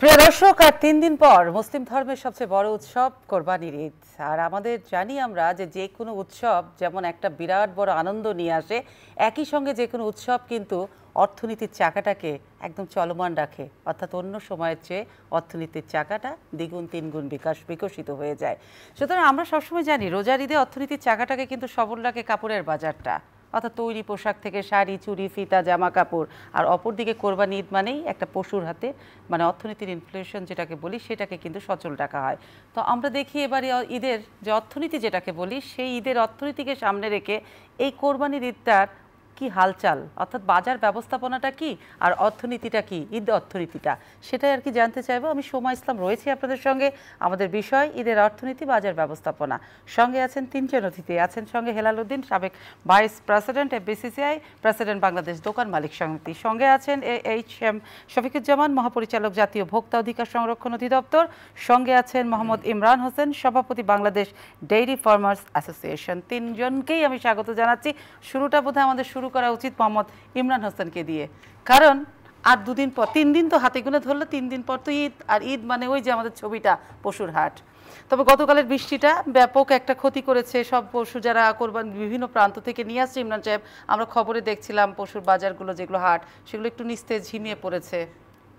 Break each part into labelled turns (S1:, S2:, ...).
S1: প্রিয় দর্শক আর তিন দিন পর মুসলিম ধর্মের সবচেয়ে বড় উৎসব কোরবানির ঈদ আর আমাদের জানি আমরা যে যে কোনো উৎসব যেমন একটা বিরাট বড় আনন্দ নিয়ে আসে একই সঙ্গে যে কোনো উৎসব কিন্তু অর্থনীতির চাকাটাকে একদম চলমান রাখে অর্থাৎ অন্য সময়ের চেয়ে অর্থনীতির চাকাটা দ্বিগুণ তিনগুণ বিকাশ বিকশিত হয়ে যায় সুতরাং আমরা সবসময় জানি রোজার ঈদে অর্থনীতির চাকাটাকে কিন্তু সবল রাখে কাপড়ের বাজারটা অর্থাৎ তৈরি পোশাক থেকে শাড়ি চুড়ি ফিতা জামা কাপড় আর অপরদিকে কোরবানি ঈদ মানেই একটা পশুর হাতে মানে অর্থনীতির ইনফ্লেশন যেটাকে বলি সেটাকে কিন্তু সচল রাখা হয় তো আমরা দেখি এবারে ঈদের যে অর্থনীতি যেটাকে বলি সেই ঈদের অর্থনীতিকে সামনে রেখে এই কোরবানির ঈদটার কি হালচাল অর্থাৎ বাজার ব্যবস্থাপনাটা কি আর অর্থনীতিটা কি ঈদ অর্থনীতিটা সেটাই আর কি জানতে চাইবো আমি সোমা ইসলাম রয়েছি আপনাদের সঙ্গে আমাদের বিষয় ঈদের অর্থনীতি বাজার ব্যবস্থাপনা সঙ্গে আছেন তিনজন অতিথি আছেন সঙ্গে হেলাল উদ্দিন সাবেক vice president FBCCI president Bangladesh দোকান মালিক সমিতি সঙ্গে আছেন এ এইচ এম শফিকুজ্জামান মহাপরিচালক জাতীয় ভোক্তা অধিকার সংরক্ষণ অধিদপ্তর সঙ্গে আছেন মোহাম্মদ ইমরান হোসেন সভাপতি বাংলাদেশ ডেইরি ফার্মার্স অ্যাসোসিয়েশন তিনজনকেই আমি স্বাগত জানাচ্ছি শুরুটা বোধহয় আমাদের শুরু শুরু করা উচিত মোহাম্মদ ইমরান হোসেনকে দিয়ে কারণ আর দুদিন পর তিন দিন তো হাতে গুনে ধরলে তিন দিন পর তো ঈদ আর ঈদ মানে ওই যে আমাদের ছবিটা পশুর হাট তবে গতকালের বৃষ্টিটা ব্যাপক একটা ক্ষতি করেছে সব পশু যারা কোরবান বিভিন্ন প্রান্ত থেকে নিয়ে আসছে ইমরান সাহেব আমরা খবরে দেখছিলাম পশুর বাজারগুলো যেগুলো হাট সেগুলো একটু নিস্তে ঝিমিয়ে পড়েছে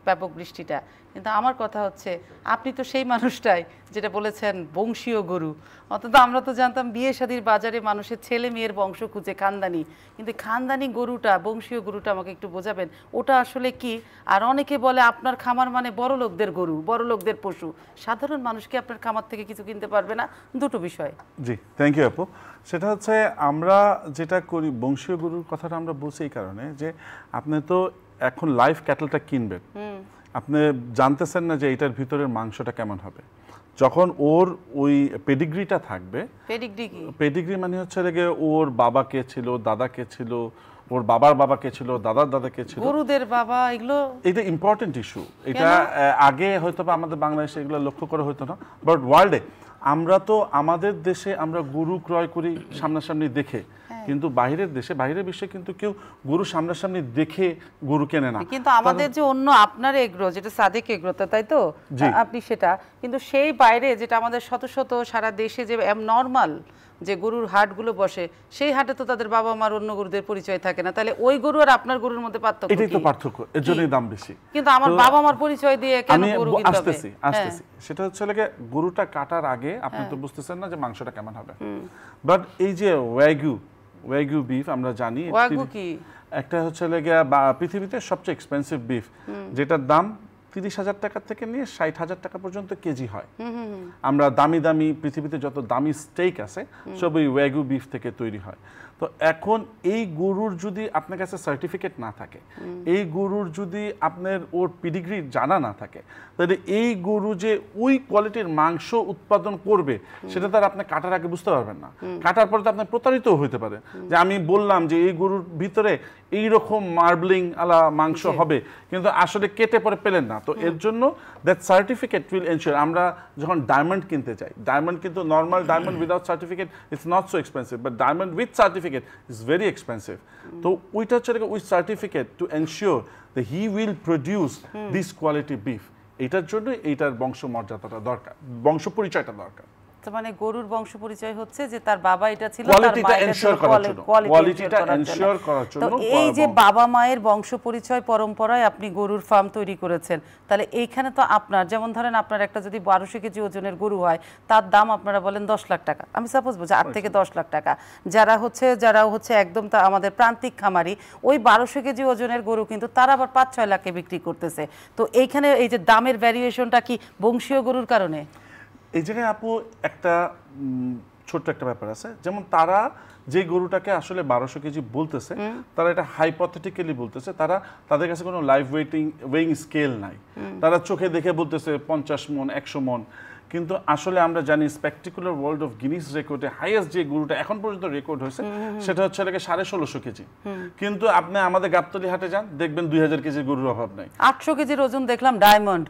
S1: ব্যাপক বৃষ্টিটা কিন্তু আমার কথা হচ্ছে আপনি তো সেই মানুষটাই যেটা বলেছেন বংশীয় গরু অন্তত আমরা তো জানতাম বিয়ে সাদীর বাজারে মানুষের ছেলে মেয়ের বংশ খুঁজে খানদানি কিন্তু খানদানি গরুটা বংশীয় গরুটা আমাকে একটু বোঝাবেন ওটা আসলে কি আর অনেকে বলে আপনার খামার মানে বড় লোকদের গরু বড় লোকদের পশু সাধারণ মানুষকে আপনার খামার থেকে কিছু কিনতে পারবে না দুটো বিষয়
S2: জি থ্যাংক ইউ আপু সেটা হচ্ছে আমরা যেটা করি বংশীয় গরুর কথাটা আমরা বলছি এই কারণে যে আপনি তো এখন লাইভ ক্যাটেলটা কিনবেন আপনি জানতেছেন না যে এটার ভিতরের মাংসটা কেমন হবে যখন ওর ওই পেডিগ্রিটা থাকবে পেডিগ্রি মানে হচ্ছে রেগে ওর বাবা কে ছিল দাদা কে ছিল ওর বাবার বাবা কে ছিল দাদার দাদা কে ছিল গরুদের
S1: বাবা এগুলো
S2: এটা ইম্পর্টেন্ট ইস্যু এটা আগে হয়তো বা আমাদের বাংলাদেশে এগুলো লক্ষ্য করা হতো না বাট ওয়ার্ল্ডে আমরা তো আমাদের দেশে আমরা গরু ক্রয় করি সামনাসামনি দেখে হ্যাঁ। কিন্তু বাইরের দেশে বাইরের বিশ্বে কিন্তু কেউ গরু সামনাসামনি দেখে গরু কেনে না কিন্তু আমাদের
S1: যে অন্য আপনার এগ্রো যেটা সাদেক এগ্রোতা তাই তো আপনি সেটা কিন্তু সেই বাইরে যেটা আমাদের শত শত সারা দেশে যে নর্মাল যে গরুর হাটগুলো বসে সেই হাটে তো তাদের বাবা মার অন্য গরুদের পরিচয় থাকে না তাহলে ওই গরু আর আপনার গরুর মধ্যে পার্থক্য এটাই তো
S2: পার্থক্য এর জন্যই দাম বেশি কিন্তু আমার বাবা
S1: মার পরিচয় দিয়ে কেন গরু কিনতে হবে আসতেছি হ্যাঁ। আসতেছি
S2: সেটা হচ্ছে লাগে গরুটা কাটার আগে আপনি হ্যাঁ। তো বুঝতেছেন না যে মাংসটা কেমন হবে বাট এই যে ওয়াগিউ ওয়াগু বিফ আমরা জানি ওয়াগু কি একটা হচ্ছে লেগে পৃথিবীতে সবচেয়ে এক্সপেন্সিভ বিফ যেটার দাম তিরিশ হাজার টাকা থেকে নিয়ে ষাট হাজার টাকা পর্যন্ত কেজি হয় আমরা দামি দামি পৃথিবীতে যত দামি স্টেক আছে সবই ওয়াগু বিফ থেকে তৈরি হয় তো এখন এই গুরুর যদি আপনার কাছে সার্টিফিকেট না থাকে এই গুরুর যদি আপনার ওর পিডিগ্রি জানা না থাকে তাহলে এই গরু যে ওই কোয়ালিটির মাংস উৎপাদন করবে সেটা তার আপনি কাটার আগে বুঝতে পারবেন না কাটার পরে তো আপনার প্রতারিত হতে পারে যে আমি বললাম যে এই গরুর ভিতরে এইরকম মার্বলিং আলা মাংস হবে কিন্তু আসলে কেটে পরে পেলেন না তো এর জন্য দ্যাট সার্টিফিকেট উইল এনশিওর আমরা যখন ডায়মন্ড কিনতে চাই ডায়মন্ড কিন্তু normal diamond without certificate it's not so expensive but diamond with certificate is very expensive তো ওইটা হচ্ছে with certificate to ensure the he will produce this quality beef এটার জন্য এইটার বংশ মর্যাদাটা দরকার বংশ পরিচয়টা দরকার
S1: তার মানে গরুর বংশ পরিচয় হচ্ছে যে তার বাবা এটা ছিল কোয়ালিটিটা এনশিওর করার জন্য কোয়ালিটিটা এনশিওর করার জন্য এই যে বাবা মায়ের বংশ পরিচয় পরম্পরায় আপনি গরুর ফার্ম তৈরি করেছেন তাহলে এইখানে তো আপনার যেমন ধরেন আপনার একটা যদি বারোশো কেজি ওজনের গরু হয় তার দাম আপনারা বলেন দশ লাখ টাকা আমি সাপোজ বলছি আট থেকে দশ লাখ টাকা যারা হচ্ছে যারা হচ্ছে একদম তা আমাদের প্রান্তিক খামারি ওই বারোশো কেজি ওজনের গরু কিন্তু তারা আবার পাঁচ ছয় লাখে বিক্রি করতেছে তো এইখানে এই যে দামের ভ্যারিয়েশনটা কি বংশীয় গরুর কারণে
S2: এই জায়গায় আপু একটা ছোট্ট একটা ব্যাপার আছে যেমন তারা যে গরুটাকে আসলে বারোশো কেজি বলতেছে তারা এটা হাইপথেটিক্যালি বলতেছে তারা তাদের কাছে কোনো লাইফ ওয়েটিং ওয়েইং স্কেল নাই তারা চোখে দেখে বলতেছে পঞ্চাশ মন একশো মন কিন্তু আসলে আমরা জানি স্পেকটিকুলার ওয়ার্ল্ড অফ গিনিস রেকর্ডে হাইয়েস্ট যে গরুটা এখন পর্যন্ত রেকর্ড হয়েছে সেটা হচ্ছে এটাকে সাড়ে ষোলোশো কেজি কিন্তু আপনি আমাদের গাবতলি হাটে যান দেখবেন দুই হাজার কেজির গরুর অভাব নাই
S1: আটশো কেজির ওজন দেখলাম ডায়মন্ড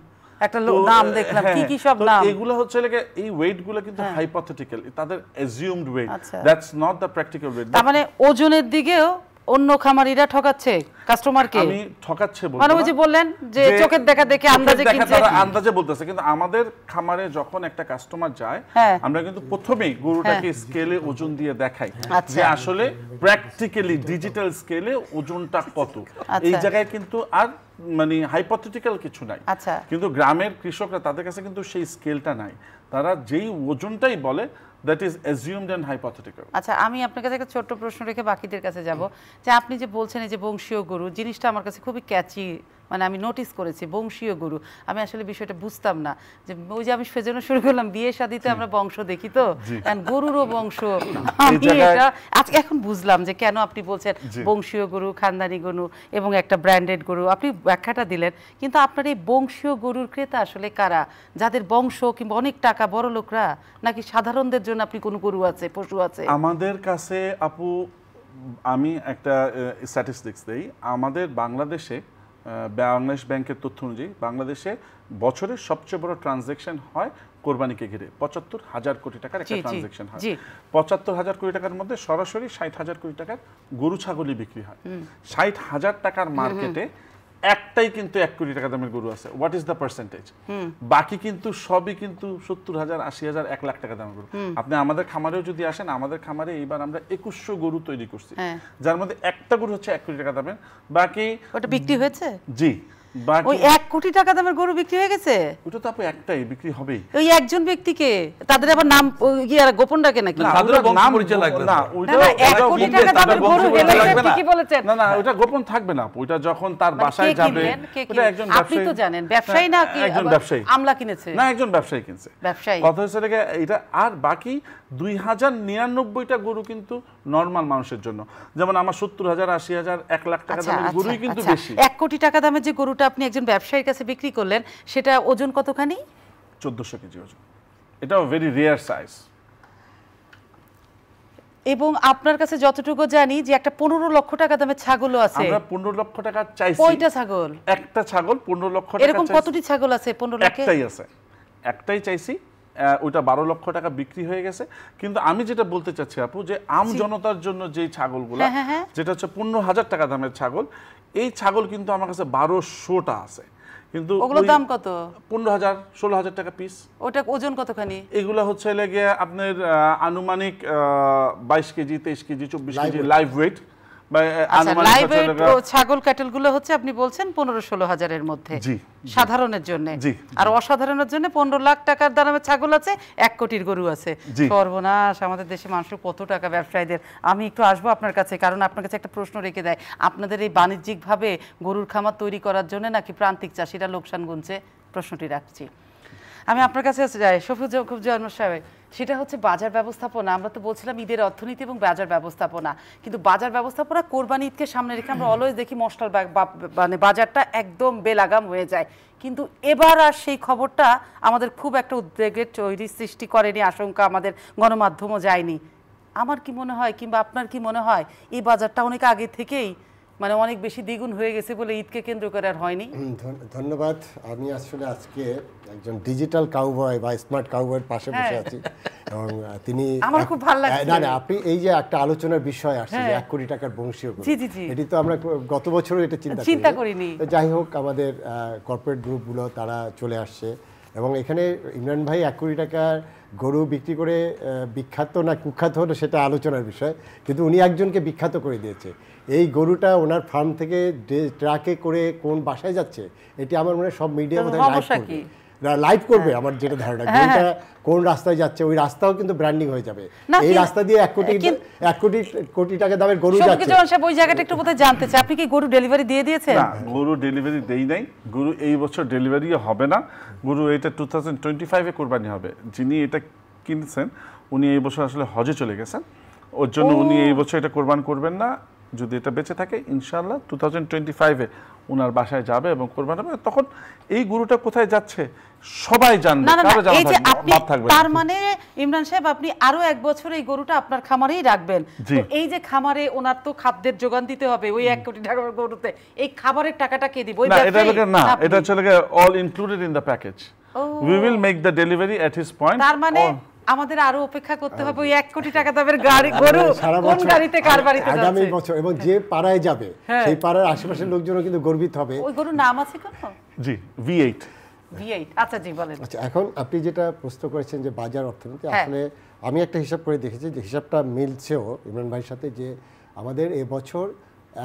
S1: একটা নাম দেখলাম কি হ্যাঁ, কি হ্যাঁ। সব নাম এগুলো
S2: হচ্ছে লাগে এই ওয়েটগুলো কিন্তু হাইপোথেটিক্যাল তাদের assumed weight that's not the practical weight তার
S1: মানে ওজনের দিকেও অন্য খামারিরা ঠকাচ্ছে কাস্টমারকে আমি
S2: ঠকাচ্ছে বলতে মানে ওই যে
S1: বললেন যে চোখের দেখা দেখে আন্দাজে কিনছে আন্দাজে
S2: বলতেছে কিন্তু আমাদের খামারে যখন একটা কাস্টমার যায় হ্যাঁ। আমরা কিন্তু প্রথমেই গরুটাকে স্কেলে হ্যাঁ। ওজন দিয়ে দেখাই আচ্ছা। যে আসলে প্র্যাকটিক্যালি ডিজিটাল স্কেলে ওজনটা কত আচ্ছা। এই জায়গায় কিন্তু আর মানে হাইপোথেটিক্যাল কিছু নাই আচ্ছা। কিন্তু গ্রামের কৃষকরা তাদের কাছে কিন্তু সেই স্কেলটা নাই তারা যেই ওজনটাই বলে that is assumed and hypothetical
S1: আচ্ছা আমি আপনার কাছে একটা ছোট্ট প্রশ্ন রেখে বাকিদের কাছে যাব যে আপনি যে বলছেন এই যে বংশীয় গুরু জিনিসটা আমার কাছে খুবই ক্যাচি মানে আমি নোটিস করেছি বংশীয় গুরু আমি আসলে বিষয়টা বুঝতাম না যে ওই যে আমি সেজন্য শুরু করলাম বিয়ে শাদিতে আমরা বংশ দেখি তো গরুরও বংশ আজকে এখন বুঝলাম যে কেন আপনি বলছেন বংশীয় গরু খানদানি গরু এবং একটা ব্র্যান্ডেড গরু আপনি ব্যাখ্যাটা দিলেন কিন্তু আপনার এই বংশীয় গরুর ক্রেতা আসলে কারা যাদের বংশ কিংবা অনেক টাকা বড় লোকরা নাকি সাধারণদের জন্য আপনি কোনো গরু আছে পশু আছে
S2: আমাদের কাছে আপু আমি একটা স্ট্যাটিস্টিক্স দেই আমাদের বাংলাদেশে বাংলাদেশ ব্যাংকের তথ্য অনুযায়ী বাংলাদেশে বছরের সবচেয়ে বড় ট্রানজেকশন হয় কোরবানিকে ঘিরে পঁচাত্তর হাজার কোটি টাকার একটা ট্রানজেকশন হয় পঁচাত্তর হাজার কোটি টাকার মধ্যে সরাসরি ষাট হাজার কোটি টাকার গরু ছাগলই বিক্রি হয় ষাট হাজার টাকার মার্কেটে একটাই কিন্তু এক কোটি টাকা দামের গরু আছে হোয়াট ইজ দ্য পার্সেন্টেজ বাকি কিন্তু সবই কিন্তু সত্তর হাজার আশি হাজার এক লাখ টাকা দামের গরু আপনি আমাদের খামারেও যদি আসেন আমাদের খামারে এইবার আমরা একুশশো গরু তৈরি করছি হ্যাঁ। যার মধ্যে একটা গরু হচ্ছে এক কোটি টাকা দামের বাকি ওটা বিক্রি হয়েছে জি ওই এক
S1: কোটি টাকা দামের গরু বিক্রি হয়ে গেছে ওটা তো আপু
S2: একটাই বিক্রি হবে
S1: ওই একজন ব্যক্তিকে তাদের আবার নাম ইয়ে গোপন রাখে নাকি তাদের নাম পরিচয় লাগবে না ওটা এক কোটি টাকা দামের গরু গেলে কি
S2: বলেছেন না না ওটা গোপন থাকবে না ওটা যখন তার মানে বাসায় যাবে ওটা একজন ব্যবসায়ী আপনি তো জানেন ব্যবসায়ী হ্যাঁ, না কি একজন ব্যবসায়ী আমলা কিনেছে না একজন ব্যবসায়ী কিনছে ব্যবসায়ী কথা হচ্ছে এটা আর বাকি দুই হাজার নিরানব্বইটা গরু কিন্তু নর্মাল মানুষের জন্য যেমন আমার সত্তর হাজার আশি হাজার এক লাখ টাকা আচ্ছা, দামের গরুই আচ্ছা, কিন্তু আচ্ছা। বেশি এক
S1: কোটি টাকা দামের যে গরুটা আপনি একজন ব্যবসায়ীর কাছে বিক্রি করলেন সেটা ওজন কতখানি
S2: চোদ্দশো কেজি ওজন এটাও ভেরি রেয়ার সাইজ
S1: এবং আপনার কাছে যতটুকু জানি যে একটা পনেরো লক্ষ টাকা দামের ছাগলও আছে আমরা পনেরো লক্ষ টাকা চাইছি কয়টা ছাগল
S2: একটা ছাগল পনেরো লক্ষ টাকা এরকম কতটি
S1: ছাগল আছে পনেরো লক্ষ একটাই আছে
S2: একটাই চাইছি ওইটা বারো লক্ষ টাকা বিক্রি হয়ে গেছে কিন্তু আমি যেটা বলতে চাচ্ছি আপু যে আম জনতার জন্য যে ছাগলগুলো হ্যাঁ, হ্যাঁ, হ্যাঁ। যেটা হচ্ছে পনেরো হাজার টাকা দামের ছাগল এই ছাগল কিন্তু আমার কাছে বারোশোটা আছে কিন্তু ওগুলোর দাম
S1: কত পনেরো হাজার ষোলো হাজার টাকা পিস ওটা ওজন কতখানি
S2: এগুলো হচ্ছে লেগে আপনার আনুমানিক বাইশ কেজি তেইশ কেজি চব্বিশ কেজি লাইভ ওয়েট আচ্ছা,
S1: ছাগল ক্যাটেল গুলো হচ্ছে আপনি বলছেন পনেরো ষোলো হাজারের মধ্যে সাধারণের জন্য আর অসাধারণের জন্য পনেরো লাখ টাকার ছাগল আছে এক কোটির গরু আছে সর্বনাশ আমাদের দেশে মানুষের কত টাকা ব্যবসায়ীদের আমি একটু আসবো আপনার কাছে কারণ আপনার কাছে একটা প্রশ্ন রেখে দেয় আপনাদের এই ভাবে গরুর খামার তৈরি করার জন্য নাকি প্রান্তিক চাষিরা লোকসান গুনছে প্রশ্নটি রাখছি আমি আপনার কাছে যাই সফুজ সাহেব সেটা হচ্ছে বাজার ব্যবস্থাপনা আমরা তো বলছিলাম ঈদের অর্থনীতি এবং বাজার ব্যবস্থাপনা কিন্তু বাজার ব্যবস্থাপনা কোরবানি ঈদকে সামনে রেখে আমরা অলওয়েজ দেখি মশলার মানে বাজারটা একদম বেলাগাম হয়ে যায় কিন্তু এবার আর সেই খবরটা আমাদের খুব একটা উদ্বেগের তৈরি সৃষ্টি করেনি আশঙ্কা আমাদের গণমাধ্যমও যায়নি আমার কি মনে হয় কিংবা আপনার কি মনে হয় এই বাজারটা অনেক আগে থেকেই মানে অনেক বেশি দ্বিগুণ হয়ে গেছে বলে ঈদকে কেন্দ্র করে আর হয়নি
S3: ধন্যবাদ আমি আসলে আজকে একজন ডিজিটাল কাউবয় বা স্মার্ট কাউবয়ের পাশে বসে হ্যাঁ। আছি এবং তিনি আমার খুব ভালো লাগছে না না আপনি এই যে একটা আলোচনার বিষয় আসছে যে 1 হ্যাঁ। কোটি টাকার বংশীয় জি জি জি এটি তো আমরা গত বছরও এটা চিন্তা চিন্তা করিনি যাই হোক আমাদের কর্পোরেট গ্রুপগুলো তারা চলে আসছে এবং এখানে ইমরান ভাই এক কোটি টাকার গরু বিক্রি করে বিখ্যাত না কুখ্যাত হলো সেটা আলোচনার বিষয় কিন্তু উনি একজনকে বিখ্যাত করে দিয়েছে এই গরুটা ওনার ফার্ম থেকে ট্রাকে করে কোন বাসায় যাচ্ছে এটি আমার মনে সব মিডিয়া বোধ হয় লাইভ করবে হ্যাঁ। আমার যেটা ধারণা হ্যাঁ, হ্যাঁ। গরুটা কোন রাস্তায় যাচ্ছে ওই রাস্তাও কিন্তু ব্র্যান্ডিং হয়ে যাবে এই রাস্তা দিয়ে এক কোটি এক কোটি কোটি টাকা দামের গরু যাচ্ছে সবকিছু
S1: সাহেব ওই জায়গাটা একটু কথা জানতে চাই আপনি কি গরু ডেলিভারি দিয়ে দিয়েছেন না
S3: গরু ডেলিভারি
S2: দেই নাই গরু এই বছর ডেলিভারি হবে না গরু এটা 2025 এ কুরবানি হবে যিনি এটা কিনছেন উনি এই বছর আসলে হজে চলে গেছেন ওর জন্য উনি এই বছর এটা কুরবান করবেন না যদি এটা বেঁচে থাকে ইনশাল্লাহ টু থাউজেন্ড টোয়েন্টি ফাইভে ওনার বাসায় যাবে এবং কোরবান হবে তখন এই গুরুটা কোথায় যাচ্ছে সবাই জানবে তার
S1: মানে ইমরান সাহেব আপনি আরো এক বছর এই গরুটা আপনার খামারেই রাখবেন এই যে খামারে ওনার তো খাদ্যের যোগান দিতে হবে ওই এক কোটি টাকার গরুতে এই খাবারের টাকাটা কে দিব না এটা লাগে না এটা
S2: হচ্ছে all included in the package we will make the delivery at point তার
S1: মানে আমাদের আরো অপেক্ষা করতে হবে ওই এক কোটি টাকা দামের গাড়ি গরু কোন গাড়িতে কার বাড়িতে যাচ্ছে আগামী
S3: বছর এবং যে হ্যাঁ। পাড়ায় যাবে হ্যাঁ। সেই পাড়ার আশেপাশের লোকজনও কিন্তু গর্বিত হবে ওই
S1: গরুর নাম আছে কোনো
S3: জি V8
S1: V8 আচ্ছা জি বলেন আচ্ছা
S3: এখন আপনি যেটা প্রশ্ন করেছেন যে বাজার অর্থনীতি হ্যাঁ। আসলে আমি একটা হিসাব করে দেখেছি যে হিসাবটা মিলছেও ইমরান ভাইয়ের সাথে যে আমাদের এবছর বছর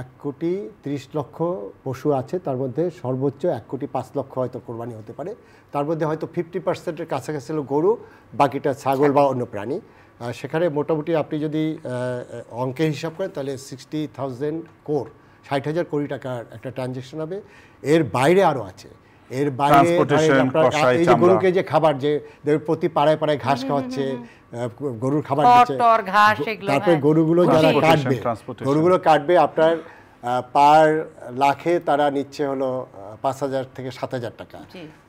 S3: এক কোটি ত্রিশ লক্ষ পশু আছে তার মধ্যে সর্বোচ্চ এক কোটি পাঁচ লক্ষ হয়তো কোরবানি হতে পারে তার মধ্যে হয়তো ফিফটি পার্সেন্টের কাছাকাছি হলো গরু বাকিটা ছাগল বা অন্য প্রাণী সেখানে মোটামুটি আপনি যদি অঙ্কের হিসাব করেন তাহলে সিক্সটি থাউজেন্ড কোর ষাট হাজার কোটি টাকার একটা ট্রানজেকশন হবে এর বাইরে আরও আছে এর বাইরে এই যে গরুকে যে খাবার যে প্রতি পাড়ায় পাড়ায় ঘাস খাওয়াচ্ছে গরুর খাবার দিচ্ছে
S1: তারপরে হ্যাঁ। গরুগুলো যারা কাটবে গরুগুলো
S3: কাটবে আপনার পার লাখে তারা নিচ্ছে হলো পাঁচ হাজার থেকে সাত হাজার টাকা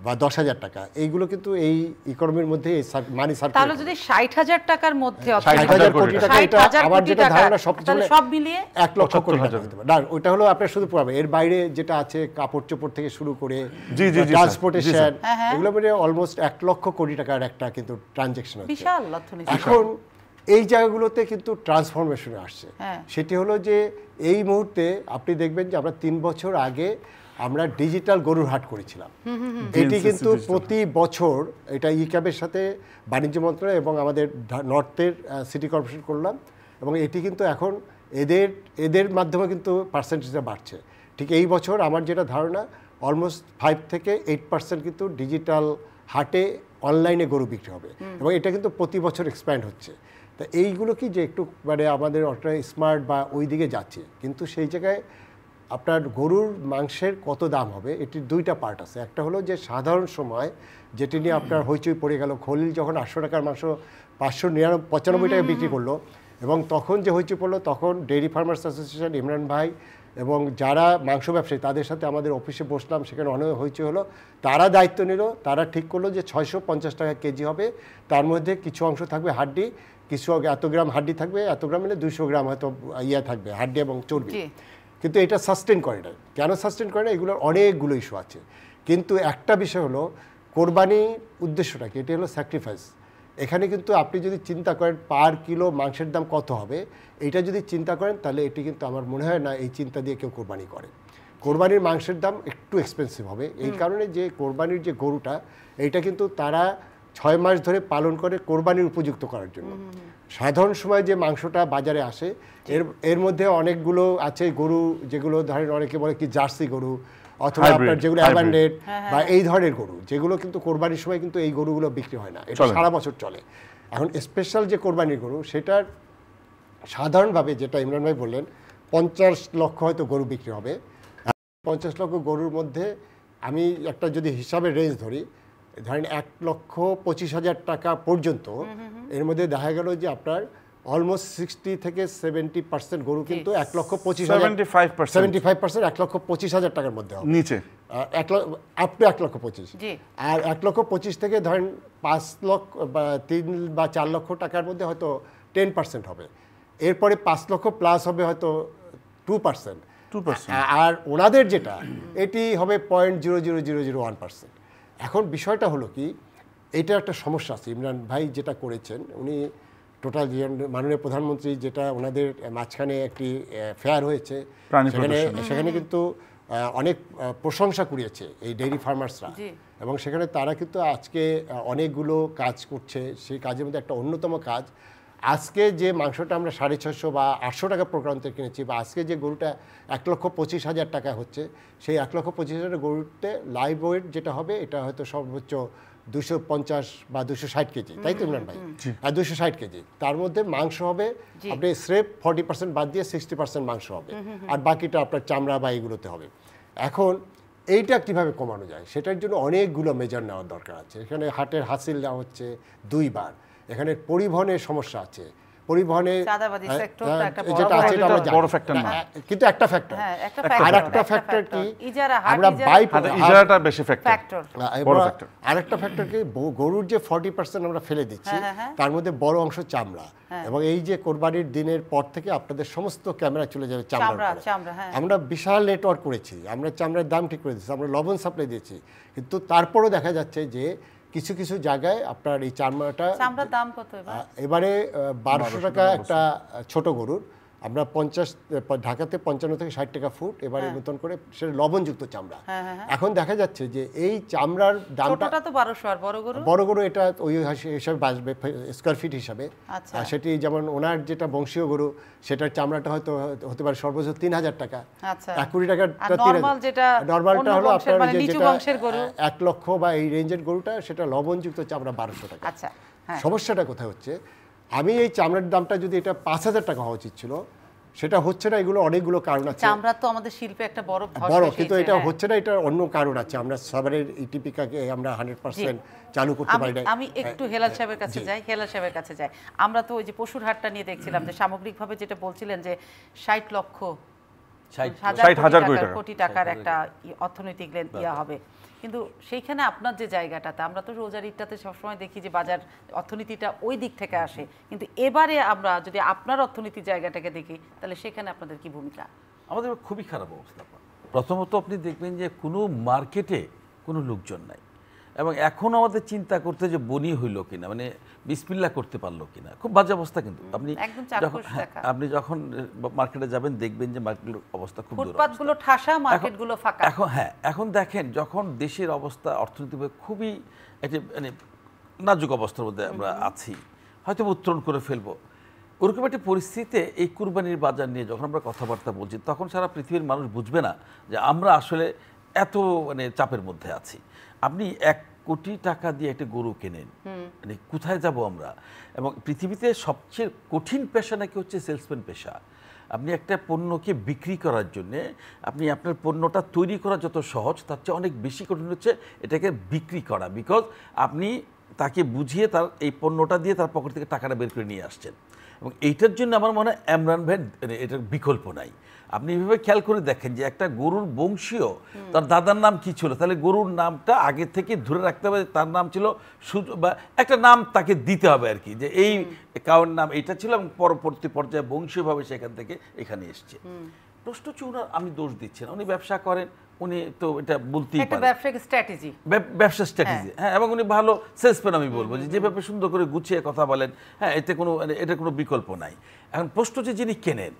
S3: বা দশ হাজার টাকা এইগুলো কিন্তু এই ইকোনমির মধ্যে মানি সার্কুলেট তাহলে যদি
S1: ষাট হাজার টাকার মধ্যে ষাট হাজার কোটি টাকা এটা আমার যেটা ধারণা সব সব মিলিয়ে
S3: এক লক্ষ কোটি টাকা হতে পারে না ওইটা হলো আপনার শুধু পাবে এর বাইরে যেটা আছে কাপড় চোপড় থেকে শুরু করে ট্রান্সপোর্টেশন হ্যাঁ, হ্যাঁ। এগুলো মিলিয়ে অলমোস্ট এক লক্ষ কোটি টাকার একটা কিন্তু ট্রানজেকশন বিশাল এখন এই জায়গাগুলোতে কিন্তু ট্রান্সফরমেশন আসছে হ্যাঁ। সেটি হলো যে এই মুহূর্তে আপনি দেখবেন যে আমরা তিন বছর আগে আমরা ডিজিটাল গরুর হাট করেছিলাম এটি কিন্তু প্রতি বছর এটা ই ক্যাবের সাথে বাণিজ্য মন্ত্রণালয় এবং আমাদের নর্থের সিটি কর্পোরেশন করলাম এবং এটি কিন্তু এখন এদের এদের মাধ্যমে কিন্তু পার্সেন্টেজটা বাড়ছে ঠিক এই বছর আমার যেটা ধারণা অলমোস্ট ফাইভ থেকে এইট পার্সেন্ট কিন্তু ডিজিটাল হাটে অনলাইনে গরু বিক্রি হবে এবং এটা কিন্তু প্রতি বছর এক্সপ্যান্ড হচ্ছে তা এইগুলো কি যে একটু মানে আমাদের অতটা স্মার্ট বা ওই দিকে যাচ্ছে কিন্তু সেই জায়গায় আপনার গরুর মাংসের কত দাম হবে এটির দুইটা পার্ট আছে একটা হলো যে সাধারণ সময় যেটি নিয়ে আপনার হইচই পড়ে গেল খলিল যখন আটশো টাকার মাংস পাঁচশো নিরানব্বই পঁচানব্বই টাকা বিক্রি করলো এবং তখন যে হইচই পড়লো তখন ডেইরি ফার্মার্স অ্যাসোসিয়েশন ইমরান ভাই এবং যারা মাংস ব্যবসায়ী তাদের সাথে আমাদের অফিসে বসলাম সেখানে অনেক হইচই হলো তারা দায়িত্ব নিল তারা ঠিক করলো যে ছয়শো পঞ্চাশ টাকা কেজি হবে তার মধ্যে কিছু অংশ থাকবে হাড্ডি কিছু এত গ্রাম হাড্ডি থাকবে এত গ্রাম মানে দুইশো গ্রাম হয়তো ইয়ে থাকবে হাড্ডি এবং চর্বি কিন্তু এটা সাস্টেন করে না কেন সাস্টেন করে না এগুলোর অনেকগুলো ইস্যু আছে কিন্তু একটা বিষয় হলো কোরবানি উদ্দেশ্যটা কি এটি হলো স্যাক্রিফাইস এখানে কিন্তু আপনি যদি চিন্তা করেন পার কিলো মাংসের দাম কত হবে এটা যদি চিন্তা করেন তাহলে এটি কিন্তু আমার মনে হয় না এই চিন্তা দিয়ে কেউ কোরবানি করে কোরবানির মাংসের দাম একটু এক্সপেন্সিভ হবে এই কারণে যে কোরবানির যে গরুটা এইটা কিন্তু তারা ছয় মাস ধরে পালন করে কোরবানির উপযুক্ত করার জন্য সাধারণ সময় যে মাংসটা বাজারে আসে এর এর মধ্যে অনেকগুলো আছে গরু যেগুলো ধরেন অনেকে বলে কি জার্সি গরু অথবা আপনার যেগুলো অ্যাবান্ডেড হ্যাঁ, হ্যাঁ, বা হ্যাঁ। এই ধরনের গরু যেগুলো কিন্তু কোরবানির সময় কিন্তু এই গরুগুলো বিক্রি হয় না এটা সারা বছর চলে এখন স্পেশাল যে কোরবানির গরু সেটার সাধারণভাবে যেটা ইমরান ভাই বললেন পঞ্চাশ লক্ষ হয়তো গরু বিক্রি হবে পঞ্চাশ লক্ষ গরুর মধ্যে আমি একটা যদি হিসাবে রেঞ্জ ধরি ধরেন এক লক্ষ পঁচিশ হাজার টাকা পর্যন্ত এর মধ্যে দেখা গেল যে আপনার অলমোস্ট সিক্সটি থেকে সেভেন্টি পার্সেন্ট গরু কিন্তু এক লক্ষ পঁচিশ সেভেন্টি ফাইভ পার্সেন্ট এক লক্ষ পঁচিশ হাজার টাকার মধ্যে নিচে এক আপ টু এক লক্ষ পঁচিশ আর এক লক্ষ পঁচিশ থেকে ধরেন পাঁচ লক্ষ বা তিন বা চার লক্ষ টাকার মধ্যে হয়তো টেন পার্সেন্ট হবে এরপরে পাঁচ লক্ষ প্লাস হবে হয়তো টু পার্সেন্ট আর ওনাদের যেটা এটি হবে point zero zero zero zero one percent এখন বিষয়টা হলো কি এটা একটা সমস্যা আছে ইমরান ভাই যেটা করেছেন উনি টোটাল মাননীয় প্রধানমন্ত্রী যেটা ওনাদের মাঝখানে একটি ফেয়ার হয়েছে সেখানে সেখানে কিন্তু অনেক প্রশংসা কুড়িয়েছে এই ডেইরি ফার্মার্সরা এবং সেখানে তারা কিন্তু আজকে অনেকগুলো কাজ করছে সেই কাজের মধ্যে একটা অন্যতম কাজ আজকে যে মাংসটা আমরা সাড়ে ছশো বা আটশো টাকা প্রক্রান্তে কিনেছি বা আজকে যে গরুটা এক লক্ষ পঁচিশ হাজার টাকা হচ্ছে সেই এক লক্ষ পঁচিশ হাজার গরুতে লাইভ ওয়েট যেটা হবে এটা হয়তো সর্বোচ্চ দুশো পঞ্চাশ বা দুশো ষাট কেজি তাই তো ইমরান ভাই আর দুশো ষাট কেজি তার মধ্যে মাংস হবে আপনি স্রেফ ফর্টি পার্সেন্ট বাদ দিয়ে সিক্সটি পার্সেন্ট মাংস হবে আর বাকিটা আপনার চামড়া বা এইগুলোতে হবে এখন এইটা কীভাবে কমানো যায় সেটার জন্য অনেকগুলো মেজার নেওয়ার দরকার আছে সেখানে হাটের হাসিল নেওয়া হচ্ছে দুইবার এখানে পরিবহনের সমস্যা আছে পরিবহনে হ্যাঁ, হ্যাঁ, যেটা আছে আমরা বড় ফ্যাক্টর না হ্যাঁ, কিন্তু একটা ফ্যাক্টর
S1: আর একটা ফ্যাক্টর কি আমরা বাই আচ্ছা, ইজারাটা
S3: বেশি ফ্যাক্টর বড় ফ্যাক্টর ফ্যাক্টর কি গরুর যে ফর্টি পার্সেন্ট আমরা ফেলে দিচ্ছি তার মধ্যে বড় অংশ চামড়া এবং এই যে কোরবানির দিনের পর থেকে আপনাদের সমস্ত ক্যামেরা চলে যাবে চামড়া আমরা বিশাল নেটওয়ার্ক করেছি আমরা চামড়ার দাম ঠিক করে দিয়েছি আমরা লবণ সাপ্লাই দিয়েছি কিন্তু তারপরও দেখা যাচ্ছে যে কিছু কিছু জায়গায় আপনার এই চামড়াটা
S1: চামড়ার দাম কত
S3: এবারে বারোশো টাকা একটা ছোট গরুর আমরা পঞ্চাশ ঢাকাতে পঞ্চান্ন থেকে ষাট টাকা ফুট এবারে হ্যাঁ। নতুন করে সেটা লবণযুক্ত চামড়া হ্যাঁ, হ্যাঁ, এখন দেখা যাচ্ছে যে এই চামড়ার দামটা
S1: তো বারোশো আর বড় গরু বড়
S3: গরু এটা ওই হিসাবে বাঁচবে স্কোয়ার ফিট হিসাবে আচ্ছা। আর সেটি যেমন ওনার যেটা বংশীয় গরু সেটার চামড়াটা হয়তো হতে পারে সর্বোচ্চ তিন হাজার টাকা আচ্ছা। এক কোটি টাকা
S1: নর্মালটা হলো আপনার মানে
S3: এক লক্ষ বা এই রেঞ্জের গরুটা সেটা লবণযুক্ত চামড়া বারোশো টাকা আচ্ছা, সমস্যাটা কোথায় হচ্ছে আমি এই চামড়ার দামটা যদি এটা পাঁচ হাজার টাকা হওয়া উচিত ছিল সেটা হচ্ছে না এগুলো অনেকগুলো কারণ আছে চামড়া
S1: তো আমাদের শিল্পে একটা বড় বড় কিন্তু এটা হ্যাঁ। হচ্ছে
S3: না এটা অন্য কারণ আছে আমরা সাবারের ইটিপিকাকে আমরা হান্ড্রেড পার্সেন্ট চালু করতে পারি না আমি একটু হ্যাঁ, হেলাল সাহেবের হ্যাঁ, কাছে যাই
S1: হেলাল সাহেবের কাছে যাই আমরা তো ওই যে পশুর হাটটা নিয়ে দেখছিলাম যে সামগ্রিকভাবে যেটা বলছিলেন যে ষাট লক্ষ ষাট হাজার কোটি টাকার একটা অর্থনৈতিক ইয়া হবে কিন্তু সেইখানে আপনার যে জায়গাটাতে আমরা তো রোজার ইটটাতে সবসময় দেখি যে বাজার অর্থনীতিটা ওই দিক থেকে আসে কিন্তু এবারে আমরা যদি আপনার অর্থনীতির জায়গাটাকে দেখি তাহলে সেখানে আপনাদের কি ভূমিকা
S4: আমাদের খুবই খারাপ অবস্থা প্রথমত আপনি দেখবেন যে কোনো মার্কেটে কোনো লোকজন নাই এবং এখন আমাদের চিন্তা করতে যে বনি হইল কিনা মানে বিসমিল্লা করতে পারলো কিনা খুব বাজে অবস্থা কিন্তু আপনি যখন হ্যাঁ, আপনি যখন মার্কেটে যাবেন দেখবেন যে মার্কেটের অবস্থা খুব ফুটপাতগুলো
S1: ঠাসা মার্কেটগুলো ফাঁকা এখন
S4: হ্যাঁ এখন দেখেন যখন দেশের অবস্থা অর্থনৈতিকভাবে খুবই একটি মানে নাজুক অবস্থার মধ্যে আমরা আছি হয়তো উত্তরণ করে ফেলবো ওরকম একটি পরিস্থিতিতে এই কুরবানির বাজার নিয়ে যখন আমরা কথাবার্তা বলছি তখন সারা পৃথিবীর মানুষ বুঝবে না যে আমরা আসলে এত মানে চাপের মধ্যে আছি আপনি এক কোটি টাকা দিয়ে একটা গরু কেনেন মানে কোথায় যাব আমরা এবং পৃথিবীতে সবচেয়ে কঠিন পেশা নাকি হচ্ছে সেলসম্যান পেশা আপনি একটা পণ্যকে বিক্রি করার জন্যে আপনি আপনার পণ্যটা তৈরি করা যত সহজ তার চেয়ে অনেক বেশি কঠিন হচ্ছে এটাকে বিক্রি করা বিকজ আপনি তাকে বুঝিয়ে তার এই পণ্যটা দিয়ে তার পকেট থেকে টাকাটা বের করে নিয়ে আসছেন এবং এইটার জন্য আমার মনে হয় এমরান ভাই এটার বিকল্প নাই আপনি এভাবে খেয়াল করে দেখেন যে একটা গরুর বংশীয় তার দাদার নাম কি ছিল তাহলে গরুর নামটা আগে থেকে ধরে রাখতে হবে তার নাম ছিল বা একটা নাম তাকে দিতে হবে আর কি যে এই কাউর নাম এটা ছিল এবং পরবর্তী পর্যায়ে বংশীয়ভাবে সেখান থেকে এখানে এসছে প্রশ্ন চৌনার আমি দোষ দিচ্ছি না উনি ব্যবসা করেন উনি তো এটা বলতেই একটা
S1: ব্যবসায়িক স্ট্র্যাটেজি
S4: ব্যবসা স্ট্র্যাটেজি হ্যাঁ এবং উনি ভালো সেলসম্যান আমি বলবো যে যেভাবে সুন্দর করে গুছিয়ে কথা বলেন হ্যাঁ এতে কোনো এটা কোনো বিকল্প নাই এখন প্রশ্ন যে যিনি কেনেন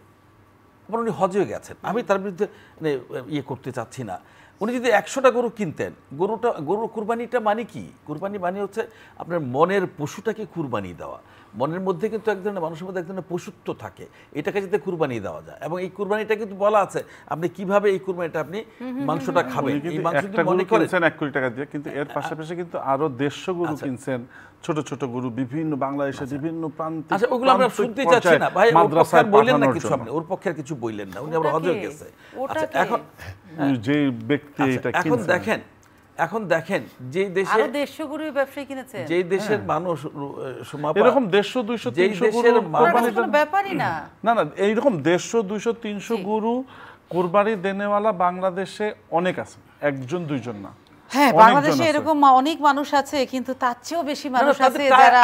S4: আবার উনি হজেও গেছেন আমি তার বিরুদ্ধে মানে ইয়ে করতে চাচ্ছি না উনি যদি একশোটা গরু কিনতেন গরুটা গরু কুরবানিটা মানে কি কুরবানি মানে হচ্ছে আপনার মনের পশুটাকে কুরবানি দেওয়া মনের মধ্যে কিন্তু এক ধরনের মানুষের মধ্যে এক ধরনের পশুত্ব থাকে এটাকে যাতে কুরবানি দেওয়া যায় এবং এই কুরবানিটা কিন্তু বলা আছে আপনি কিভাবে এই কুরবানিটা আপনি মাংসটা খাবেন এই মাংস মনে
S2: এক কোটি টাকা দিয়ে কিন্তু এর আচ্ছা। পাশাপাশি কিন্তু আরো দেড়শো গরু আচ্ছা। কিনছেন ছোট ছোট গরু বিভিন্ন বাংলাদেশের আচ্ছা। বিভিন্ন প্রান্তে আচ্ছা ওগুলো আমরা শুনতে চাচ্ছি না ভাই ওর পক্ষে বললেন না কিছু আপনি ওর পক্ষে কিছু বললেন না
S4: উনি আবার হজর গেছে এখন
S2: যে ব্যক্তি এটা এখন
S4: দেখেন এখন দেখেন যে দেশে আরো
S1: 150 গরু ব্যবসায়ী কিনেছে যে দেশের হ্যাঁ।
S4: মানুষ
S2: সমাপ এরকম 150 200 300 গরু
S4: কোরবানির ব্যাপারই
S1: না
S2: না না এইরকম 150 200 300 গরু কোরবানি দেনেওয়ালা বাংলাদেশে অনেক আছে একজন দুইজন না হ্যাঁ বাংলাদেশে এরকম
S1: অনেক মানুষ আছে কিন্তু তার চেয়েও বেশি মানুষ আছে যারা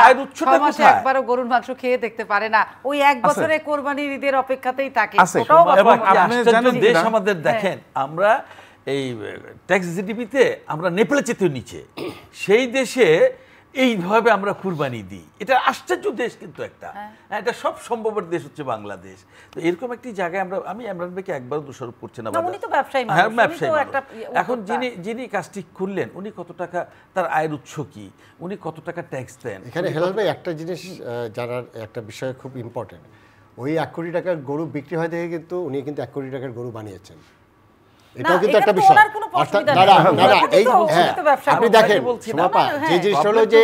S1: মাসে একবারও গরুর মাংস খেয়ে দেখতে পারে না ওই এক বছরে কোরবানির ঈদের অপেক্ষাতেই থাকে আপনি জানেন দেশ আমাদের হ্যাঁ। দেখেন
S4: আমরা এই ট্যাক্স জিডিপিতে আমরা নেপালের চেতে নিচে সেই দেশে এইভাবে আমরা কুরবানি দিই এটা আশ্চর্য দেশ কিন্তু একটা হ্যাঁ। হ্যাঁ, এটা সব সম্ভবের দেশ হচ্ছে বাংলাদেশ তো এরকম একটি জায়গায় আমরা আমি ইমরান ভাইকে একবার দোষারোপ করছি না হ্যাঁ ব্যবসায়ী এখন যিনি যিনি কাজটি খুললেন উনি কত টাকা তার আয়ের উৎস কি উনি কত টাকা ট্যাক্স দেন এখানে হেলাল ভাই
S3: একটা জিনিস জানার একটা বিষয় খুব ইম্পর্টেন্ট ওই এক কোটি টাকার গরু বিক্রি হয় দেখে কিন্তু উনি কিন্তু এক কোটি টাকার গরু বানিয়েছেন এটাও কিন্তু একটা বিষয় হ্যাঁ, আপনি দেখেন হ্যাঁ। যে জিনিসটা হলো যে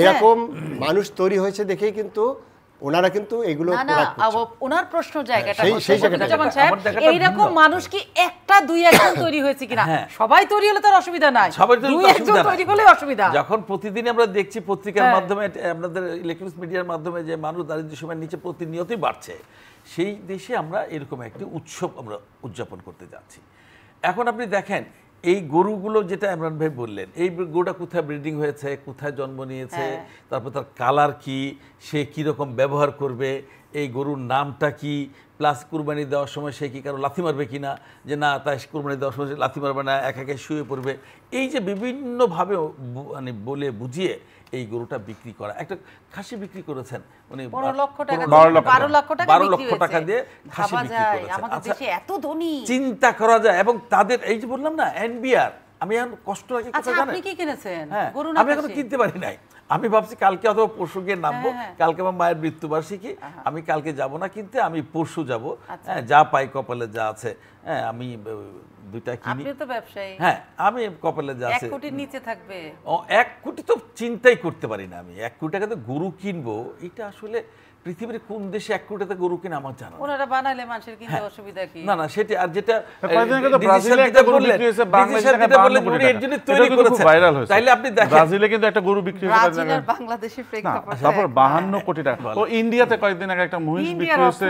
S3: এরকম হ্যাঁ। মানুষ তৈরি হয়েছে দেখেই কিন্তু ওনারা কিন্তু এগুলো
S1: ওনার প্রশ্ন এইরকম মানুষ কি একটা দুই একজন তৈরি হয়েছে কিনা সবাই তৈরি হলে তার অসুবিধা নাই তৈরি হলে অসুবিধা
S4: যখন প্রতিদিন আমরা দেখছি পত্রিকার মাধ্যমে আপনাদের ইলেকট্রনিক মিডিয়ার মাধ্যমে যে মানুষ দারিদ্র সীমার নিচে প্রতিনিয়তই বাড়ছে সেই দেশে আমরা এরকম একটি উৎসব আমরা উদযাপন করতে যাচ্ছি এখন আপনি দেখেন এই গরুগুলো যেটা ইমরান ভাই বললেন এই গরুটা কোথায় ব্রিডিং হয়েছে কোথায় জন্ম নিয়েছে হ্যাঁ। তারপর তার কালার কি সে কীরকম ব্যবহার করবে এই গরুর নামটা কি প্লাস কুরবানি দেওয়ার সময় সে কী কারো লাথি মারবে কি না যে না তাই কুরবানি দেওয়ার সময় সে লাথি মারবে না একা একে শুয়ে পড়বে এই যে বিভিন্নভাবে মানে বলে বুঝিয়ে এই গরুটা বিক্রি করা একটা খাসি বিক্রি করেছেন উনি বারো লক্ষ টাকা দিয়ে খাসি বিক্রি করেছেন আচ্ছা, চিন্তা করা যায় এবং তাদের এই যে বললাম না এনবিআর আমি এখন কষ্ট লাগে কথা আচ্ছা,
S1: হ্যাঁ, আমি এখন কিনতে
S4: পারি নাই আমি ভাবছি কালকে অথবা পরশু গিয়ে নামবো হ্যাঁ, হ্যাঁ। কালকে আমার মায়ের মৃত্যুবার্ষিকী আমি কালকে যাব না কিনতে আমি পরশু যাব আচ্ছা। হ্যাঁ যা পাই কপালে যা আছে হ্যাঁ আমি দুইটা কিনি আপনি
S1: তো ব্যবসায়ী হ্যাঁ
S4: আমি কপালে যা আছে 1 কোটির নিচে থাকবে ও 1 কোটি তো চিন্তাই করতে পারি না আমি 1 কোটি টাকা তো গরু কিনবো এটা আসলে পৃথিবীর কোন দেশে এক কোটিতে গরু কিনা আমার জানা
S1: ওনারা বানালে মানুষের কিনতে হ্যাঁ। অসুবিধা কি না না
S4: সেটা আর যেটা ব্রাজিলে একটা গরু বিক্রি হয়েছে বাংলাদেশে একটা বললে গরু এর জন্য তৈরি করেছে ভাইরাল হয়েছে তাইলে
S2: আপনি দেখেন ব্রাজিলে কিন্তু একটা গরু বিক্রি হয়েছে ব্রাজিল আর
S1: বাংলাদেশে প্রেক্ষাপট আচ্ছা,
S2: তারপর 52 হ্যাঁ। কোটি টাকা তো ইন্ডিয়াতে কয়েকদিন আগে একটা মহিষ বিক্রি হয়েছে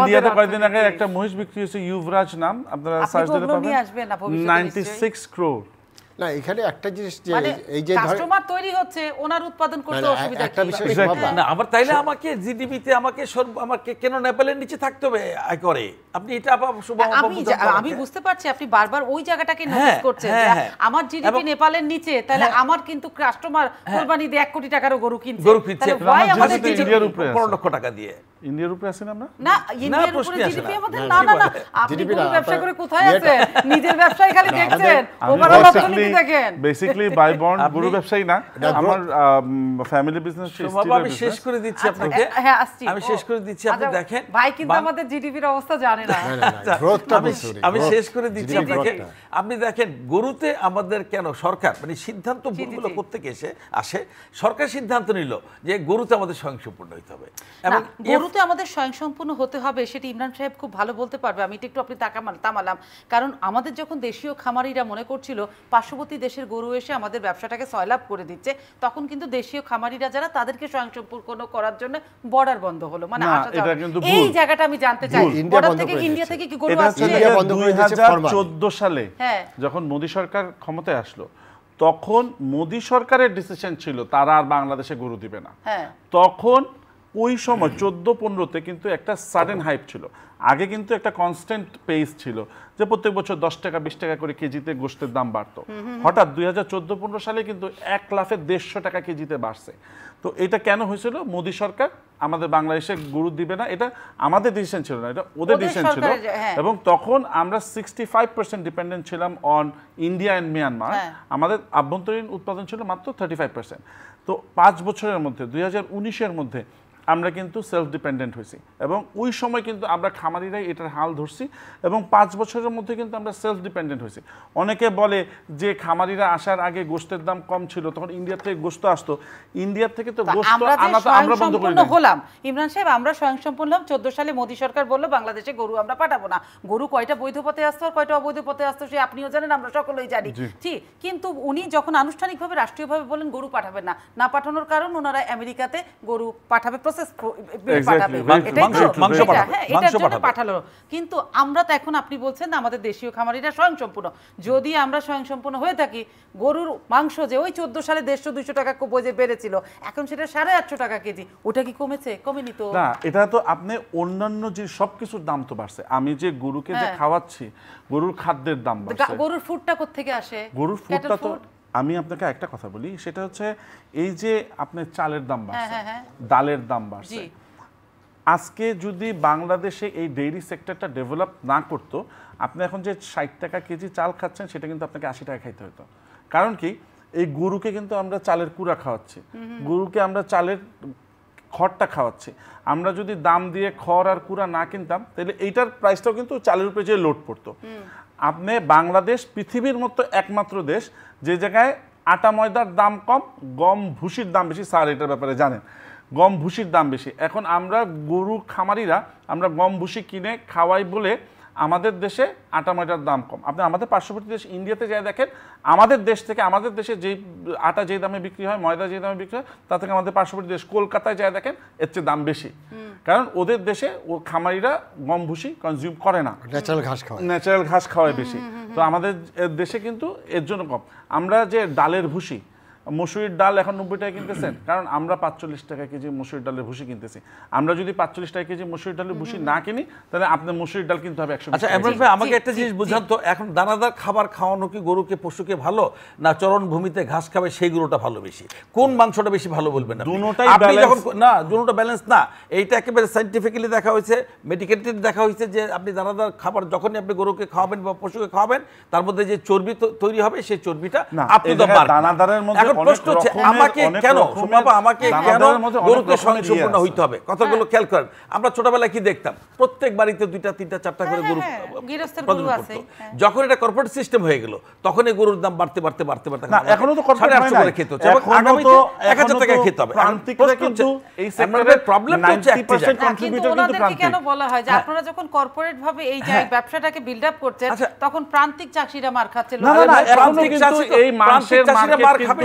S2: ইন্ডিয়াতে কয়েকদিন আগে একটা মহিষ বিক্রি হয়েছে ইউভরাজ নাম আপনারা সার্চ দিলে পাবেন 96 কোটি না এখানে একটা জিনিস
S4: যে মানে এই যে কাস্টমার
S1: তৈরি হচ্ছে ওনার উৎপাদন করতে মানে অসুবিধা একটা বিষয় না আবার তাইলে
S4: আমাকে জিডিপিতে আমাকে আমাকে কেন নেপালের নিচে থাকতে হবে আয় করে আপনি এটা আমি আমি
S1: বুঝতে পারছি আপনি বারবার ওই জায়গাটাকে নোটিস হ্যাঁ, করছেন হ্যাঁ, হ্যাঁ। আমার জিডিপি নেপালের নিচে তাহলে আমার কিন্তু কাস্টমার কোরবানি দিয়ে 1 কোটি টাকারও গরু কিনছে গরু কিনছে আমাদের ইন্ডিয়ার
S4: লক্ষ টাকা দিয়ে ইন্ডিয়ার উপরে আছেন আমরা না
S1: ইন্ডিয়ার উপরে জিডিপি আমাদের না না না আপনি ব্যবসা করে কোথায় আছে নিজের ব্যবসায় খালি দেখছেন ওভারঅল আপনি
S2: বেসিক্যালি বাই বন্ড ব্যবসায়ী না আমার ফ্যামিলি বিজনেস
S4: আমি শেষ করে দিচ্ছি আচ্ছা, আপনাকে
S1: হ্যাঁ, আমি শেষ করে দিচ্ছি আপনি আচ্ছা, দেখেন ভাই কিন্তু আমাদের জিডিপির অবস্থা জানে না আচ্ছা,
S3: আমি শেষ করে দিচ্ছি আপনাকে
S4: আপনি দেখেন গরুতে আমাদের কেন সরকার মানে সিদ্ধান্ত ভুলগুলো করতে এসে আসে সরকার সিদ্ধান্ত নিল যে গরুতে আমাদের স্বয়ংসম্পূর্ণ হইতে হবে এবং গরুতে
S1: আমাদের স্বয়ংসম্পূর্ণ হতে হবে সেটি ইমরান সাহেব খুব ভালো বলতে পারবে আমি একটু আপনি তাকামাল তামালাম কারণ আমাদের যখন দেশীয় খামারিরা মনে করছিল পাঁচশো পার্শ্ববর্তী দেশের গরু এসে আমাদের ব্যবসাটাকে সয়লাভ করে দিচ্ছে তখন কিন্তু দেশীয় খামারিরা যারা তাদেরকে স্বয়ংসম্পূর্ণ করার জন্য বর্ডার বন্ধ হলো মানে এই জায়গাটা আমি জানতে চাই বর্ডার থেকে ইন্ডিয়া থেকে কি
S2: গরু আসছে 2014 সালে হ্যাঁ। যখন মোদী সরকার ক্ষমতায় আসলো তখন মোদী সরকারের ডিসিশন ছিল তারা আর বাংলাদেশে গরু দিবে না হ্যাঁ। তখন ওই সময় চোদ্দো পনেরোতে কিন্তু একটা সাডেন হাইপ ছিল আগে কিন্তু একটা কনস্ট্যান্ট পেস ছিল যে প্রত্যেক বছর দশ টাকা বিশ টাকা করে কেজিতে গোষ্ঠের দাম বাড়তো হঠাৎ দুই হাজার চোদ্দো পনেরো সালে কিন্তু এক লাফে দেড়শো টাকা কেজিতে বাড়ছে তো এটা কেন হয়েছিল মোদী সরকার আমাদের বাংলাদেশে গুরু দিবে না এটা আমাদের ডিসিশন ছিল না এটা ওদের ডিসিশন ছিল হ্যাঁ। এবং তখন আমরা সিক্সটি ফাইভ পার্সেন্ট ডিপেন্ডেন্ট ছিলাম অন ইন্ডিয়া অ্যান্ড মিয়ানমার আমাদের আভ্যন্তরীণ উৎপাদন ছিল মাত্র থার্টি ফাইভ পার্সেন্ট তো পাঁচ বছরের মধ্যে দুই হাজার উনিশের মধ্যে আমরা কিন্তু সেলফ ডিপেন্ডেন্ট হয়েছি এবং ওই সময় কিন্তু আমরা খামারিরাই এটার হাল ধরছি এবং পাঁচ বছরের মধ্যে কিন্তু আমরা সেলফ ডিপেন্ডেন্ট হয়েছি অনেকে বলে যে খামারিরা আসার আগে গোষ্ঠের দাম কম ছিল তখন ইন্ডিয়া থেকে গোস্ত আসতো ইন্ডিয়ার থেকে তো গোস্ত আমরা বন্ধ করি হলাম
S1: ইমরান সাহেব আমরা স্বয়ং সম্পূর্ণ হলাম চোদ্দ সালে মোদী সরকার বললো বাংলাদেশে গরু আমরা পাঠাবো না গরু কয়টা বৈধ পথে আসতো আর কয়টা অবৈধ পথে আসতো সে আপনিও জানেন আমরা সকলেই জানি ঠিক কিন্তু উনি যখন আনুষ্ঠানিকভাবে রাষ্ট্রীয়ভাবে বলেন গরু পাঠাবেন না না পাঠানোর কারণ ওনারা আমেরিকাতে গরু পাঠাবে প্রসেস হ্যাঁ, পাঠালো কিন্তু আমরা তো এখন আপনি বলছেন আমাদের দেশীয় খামারিরা স্বয়ংসম্পূর্ণ যদি আমরা স্বয়ংসম্পূর্ণ হয়ে থাকি গরুর মাংস যে ওই সালে দেড়শো টাকা বেড়েছিল এখন সেটা সাড়ে আটশো টাকা কেজি ওটা কি কমেছে কমেনি তো না
S2: এটা তো আপনি অন্যান্য যে সব কিছুর দাম তো বাড়ছে আমি যে গরুকে যে হ্যাঁ। খাওয়াচ্ছি গরুর খাদ্যের দাম
S1: গরুর ফুডটা কোথেকে আসে গরুর ফুডটা তো
S2: আমি আপনাকে একটা কথা বলি সেটা হচ্ছে এই যে আপনার চালের দাম হ্যাঁ, বাড়ছে হ্যাঁ, হ্যাঁ। ডালের দাম বাড়ছে আজকে যদি বাংলাদেশে এই ডেইরি সেক্টরটা ডেভেলপ না করতো আপনি এখন যে ষাট টাকা কেজি চাল খাচ্ছেন সেটা কিন্তু আপনাকে আশি টাকা খাইতে হতো কারণ কি এই গরুকে কিন্তু আমরা চালের কুড়া খাওয়াচ্ছি গরুকে আমরা চালের খড়টা খাওয়াচ্ছি আমরা যদি দাম দিয়ে খড় আর কুড়া না কিনতাম তাহলে এইটার প্রাইসটাও কিন্তু চালের উপরে যে লোড পড়তো আপনি বাংলাদেশ পৃথিবীর মতো একমাত্র দেশ যে জায়গায় আটা ময়দার দাম কম গম ভুসির দাম বেশি স্যার এটার ব্যাপারে জানেন গম ভুসির দাম বেশি এখন আমরা গরু খামারিরা আমরা গম ভুসি কিনে খাওয়াই বলে আমাদের দেশে আটা ময়দার দাম কম আপনি আমাদের পার্শ্ববর্তী দেশ ইন্ডিয়াতে যাই দেখেন আমাদের দেশ থেকে আমাদের দেশে যেই আটা যেই দামে বিক্রি হয় ময়দা যেই দামে বিক্রি হয় তা থেকে আমাদের পার্শ্ববর্তী দেশ কলকাতায় যাই দেখেন এর চেয়ে দাম বেশি কারণ ওদের দেশে ও খামারিরা গম ভুসি কনজিউম করে না ন্যাচারাল ঘাস খাওয়ায় ন্যাচারাল ঘাস খাওয়ায় বেশি তো আমাদের দেশে কিন্তু এর জন্য কম আমরা যে ডালের ভুসি মসুরির ডাল এখন নব্বই টাকা কিনতেছেন কারণ আমরা পাঁচচল্লিশ টাকা কেজি মসুরির ডালের ভুসি কিনতেছি আমরা যদি পাঁচচল্লিশ টাকা কেজি মসুরির ডালের ভুসি না কিনি তাহলে আপনার মসুরির ডাল কিনতে হবে একশো আচ্ছা এমন ভাই আমাকে একটা জিনিস বুঝান তো এখন দানাদার খাবার খাওয়ানো কি গরুকে পশুকে
S4: ভালো না চরণ ভূমিতে ঘাস খাবে সেই গরুটা ভালো বেশি কোন মাংসটা বেশি ভালো বলবেন দুটোটাই আপনি যখন না দুটা ব্যালেন্স না এইটা একেবারে সাইন্টিফিক্যালি দেখা হয়েছে মেডিকেটেড দেখা হয়েছে যে আপনি দানাদার খাবার যখনই আপনি গরুকে খাওয়াবেন বা পশুকে খাওয়াবেন তার মধ্যে যে চর্বি তৈরি হবে সেই চর্বিটা আপনি দানাদারের মধ্যে প্রশ্ন হচ্ছে আমাকে কেন সুমাপা আমাকে কেন গরুতে সম্পূর্ণ হইতে হবে কথাগুলো হ্যাঁ। খেয়াল করেন আমরা ছোটবেলায় কি দেখতাম প্রত্যেক বাড়িতে দুইটা তিনটা চারটা হ্যাঁ, করে
S1: হ্যাঁ, গরু
S4: যখন এটা কর্পোরেট সিস্টেম হয়ে গেল তখন এই গরুর দাম বাড়তে বাড়তে বাড়তে বাড়তে এখনো তো কর্পোরেট করে খেতে হচ্ছে আগামী এক হাজার টাকা খেতে হবে কিন্তু এই সেক্টরের প্রবলেম হচ্ছে একটা কন্ট্রিবিউটর কিন্তু কেন
S1: বলা হয় যে আপনারা যখন কর্পোরেট ভাবে এই যে ব্যবসাটাকে বিল্ড আপ করছেন আচ্ছা। তখন প্রান্তিক চাষীরা মার খাচ্ছে না না এখনো কিন্তু এই
S3: মাংসের মার খাবে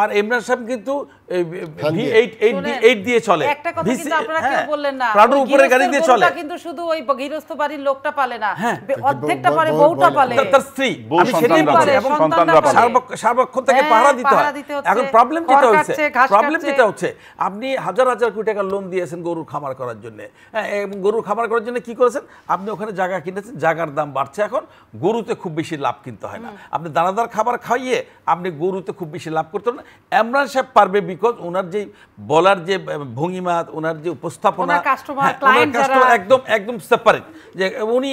S4: আর এমরা সাহেব কিন্তু আপনি হাজার হাজার কোটি টাকা লোন দিয়েছেন গরুর খামার করার জন্য হ্যাঁ, গরুর খামার করার জন্য কি করেছেন আপনি ওখানে জায়গা কিনেছেন জায়গার দাম বাড়ছে এখন গরুতে খুব বেশি লাভ কিনতে হয় না আপনি দানাদার খাবার খাইয়ে আপনি গরুতে খুব বেশি লাভ করতে না এমরান সাহেব পারবে বিকজ ওনার যে বলার যে ভঙ্গিমা ওনার যে উপস্থাপনা হ্যাঁ, একদম একদম সেপারেট যে উনি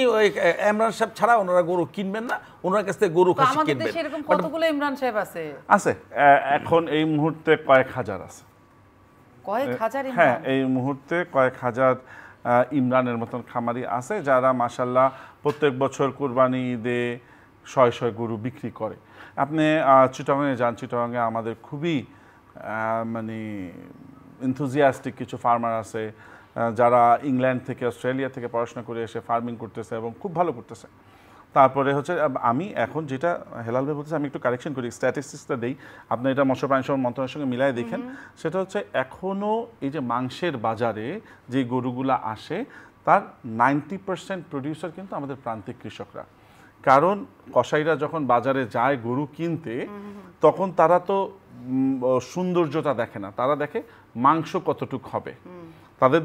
S2: ইমরান সাহেব ছাড়া ওনারা গরু কিনবেন না ওনার কাছ থেকে গরু
S4: খাসি কিনবেন
S1: এরকম কতগুলো ইমরান সাহেব আছে
S2: আছে এখন এই মুহূর্তে কয়েক হাজার আছে
S1: কয়েক হাজার হ্যাঁ
S2: এই মুহূর্তে কয়েক হাজার ইমরানের মতন খামারি আছে যারা মাসাল্লাহ প্রত্যেক বছর কোরবানি ঈদে শয় শয় গরু বিক্রি করে আপনি চিটংয়ে যান চিটংয়ে আমাদের খুবই মানে ইনথুজিয়াস্টিক কিছু ফার্মার আছে যারা ইংল্যান্ড থেকে অস্ট্রেলিয়া থেকে পড়াশোনা করে এসে ফার্মিং করতেছে এবং খুব ভালো করতেছে তারপরে হচ্ছে আমি এখন যেটা হেলাল ভাই বলতেছি আমি একটু কারেকশন করি স্ট্যাটিস্টিক্সটা দিই আপনি এটা মৎস্য প্রাণী সম্পদ মন্ত্রণালয়ের সঙ্গে মিলাই দেখেন সেটা হচ্ছে এখনও এই যে মাংসের বাজারে যে গরুগুলা আসে তার নাইনটি পার্সেন্ট প্রডিউসার কিন্তু আমাদের প্রান্তিক কৃষকরা কারণ কসাইরা যখন বাজারে যায় গরু কিনতে তখন তারা তো সৌন্দর্যতা দেখে না তারা দেখে মাংস কতটুক হবে তাদের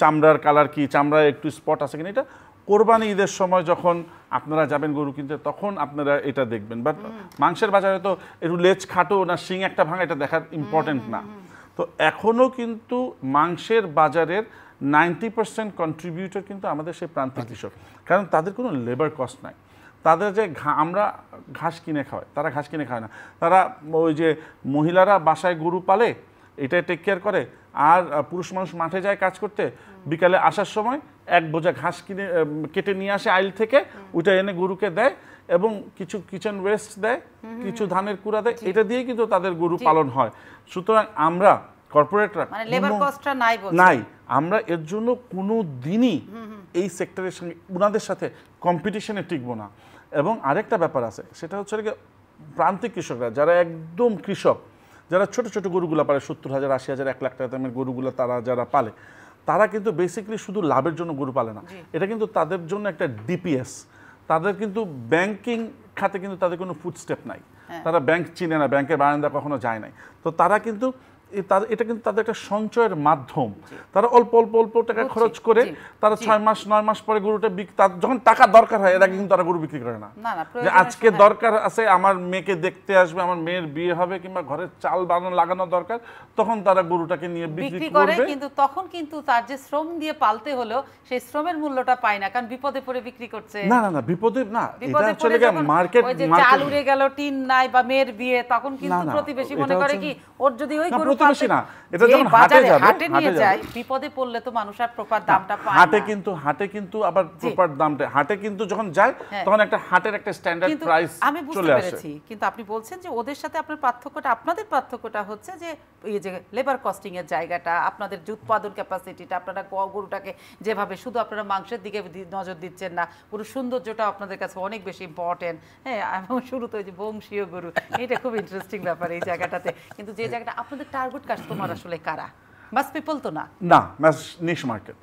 S2: চামড়ার কালার কি চামড়ায় একটু স্পট আছে কিনা এটা কোরবানি ঈদের সময় যখন আপনারা যাবেন গরু কিনতে তখন আপনারা এটা দেখবেন বাট মাংসের বাজারে তো একটু লেজ খাটো না শিং একটা ভাঙা এটা দেখার ইম্পর্টেন্ট না তো এখনও কিন্তু মাংসের বাজারের নাইনটি পার্সেন্ট কন্ট্রিবিউটর কিন্তু আমাদের সেই প্রান্তিক আচ্ছা। কৃষক কারণ তাদের কোনো লেবার কস্ট নাই তাদের যে আমরা ঘাস কিনে খাওয়াই তারা ঘাস কিনে খায় না তারা ওই যে মহিলারা বাসায় গরু পালে এটা টেক কেয়ার করে আর পুরুষ মানুষ মাঠে যায় কাজ করতে বিকালে আসার সময় এক বোঝা ঘাস কিনে কেটে নিয়ে আসে আইল থেকে ওইটা এনে গরুকে দেয় এবং কিছু কিচেন ওয়েস্ট দেয় কিছু ধানের কুড়া দেয় এটা দিয়ে কিন্তু তাদের গরু পালন হয় সুতরাং আমরা কর্পোরেটরা মানে নাই আমরা এর জন্য কোনো দিনই এই সেক্টরের সঙ্গে ওনাদের সাথে কম্পিটিশনে টিকবো না এবং আরেকটা ব্যাপার আছে সেটা হচ্ছে প্রান্তিক কৃষকরা যারা একদম কৃষক যারা ছোট ছোট গরুগুলো পালে সত্তর হাজার আশি হাজার এক লাখ টাকা দামের গরুগুলো তারা যারা পালে তারা কিন্তু বেসিক্যালি শুধু লাভের জন্য গরু পালে না এটা কিন্তু তাদের জন্য একটা ডিপিএস তাদের কিন্তু ব্যাংকিং খাতে কিন্তু তাদের কোনো ফুটস্টেপ নাই হ্যাঁ। তারা ব্যাংক চিনে না ব্যাংকের বারান্দা কখনো যায় নাই তো তারা কিন্তু এটা কিন্তু তাদের একটা সঞ্চয়ের মাধ্যম তারা অল্প অল্প অল্প টাকা খরচ করে তারা ছয় মাস নয় মাস পরে গরুটা বিক্রি যখন টাকা দরকার হয় এর আগে কিন্তু তারা গরু বিক্রি করে না যে আজকে দরকার আছে আমার মেয়েকে দেখতে আসবে আমার মেয়ের বিয়ে হবে কিংবা ঘরের চাল বানানো লাগানো দরকার তখন তারা গরুটাকে নিয়ে বিক্রি করে কিন্তু
S1: তখন কিন্তু তার যে শ্রম দিয়ে পালতে হলো সেই শ্রমের মূল্যটা পায় না কারণ বিপদে পড়ে বিক্রি করছে না না না
S2: বিপদে না এটা চলে গেল মার্কেট চাল উড়ে
S1: গেল টিন নাই বা মেয়ের বিয়ে তখন কিন্তু প্রতিবেশী মনে করে কি ওর যদি ওই গরু বেশি না এটা যখন হাটে যাবে হাটে যায় বিপদে পড়লে তো মানুষ আর প্রপার দামটা পায় হাটে
S2: কিন্তু হাটে কিন্তু আবার প্রপার দামটা হাটে কিন্তু যখন যায় হ্যাঁ। তখন একটা হাটের একটা স্ট্যান্ডার্ড প্রাইস আমি বুঝতে পেরেছি
S1: কিন্তু আপনি বলছেন যে ওদের সাথে আপনার পার্থক্যটা আপনাদের পার্থক্যটা হচ্ছে যে এই যে লেবার কস্টিং এর জায়গাটা আপনাদের যে উৎপাদন ক্যাপাসিটিটা আপনারা গরুটাকে যেভাবে শুধু আপনারা মাংসের দিকে নজর দিচ্ছেন না পুরো সৌন্দর্যটা আপনাদের কাছে অনেক বেশি ইম্পর্টেন্ট হ্যাঁ এবং শুরুতে যে বংশীয় গরু এটা খুব ইন্টারেস্টিং ব্যাপার এই জায়গাটাতে কিন্তু যে জায়গাটা আপনাদের টার্গেট কাস্টমার আসলে কারা মাস পিপল তো না না
S2: mass niche market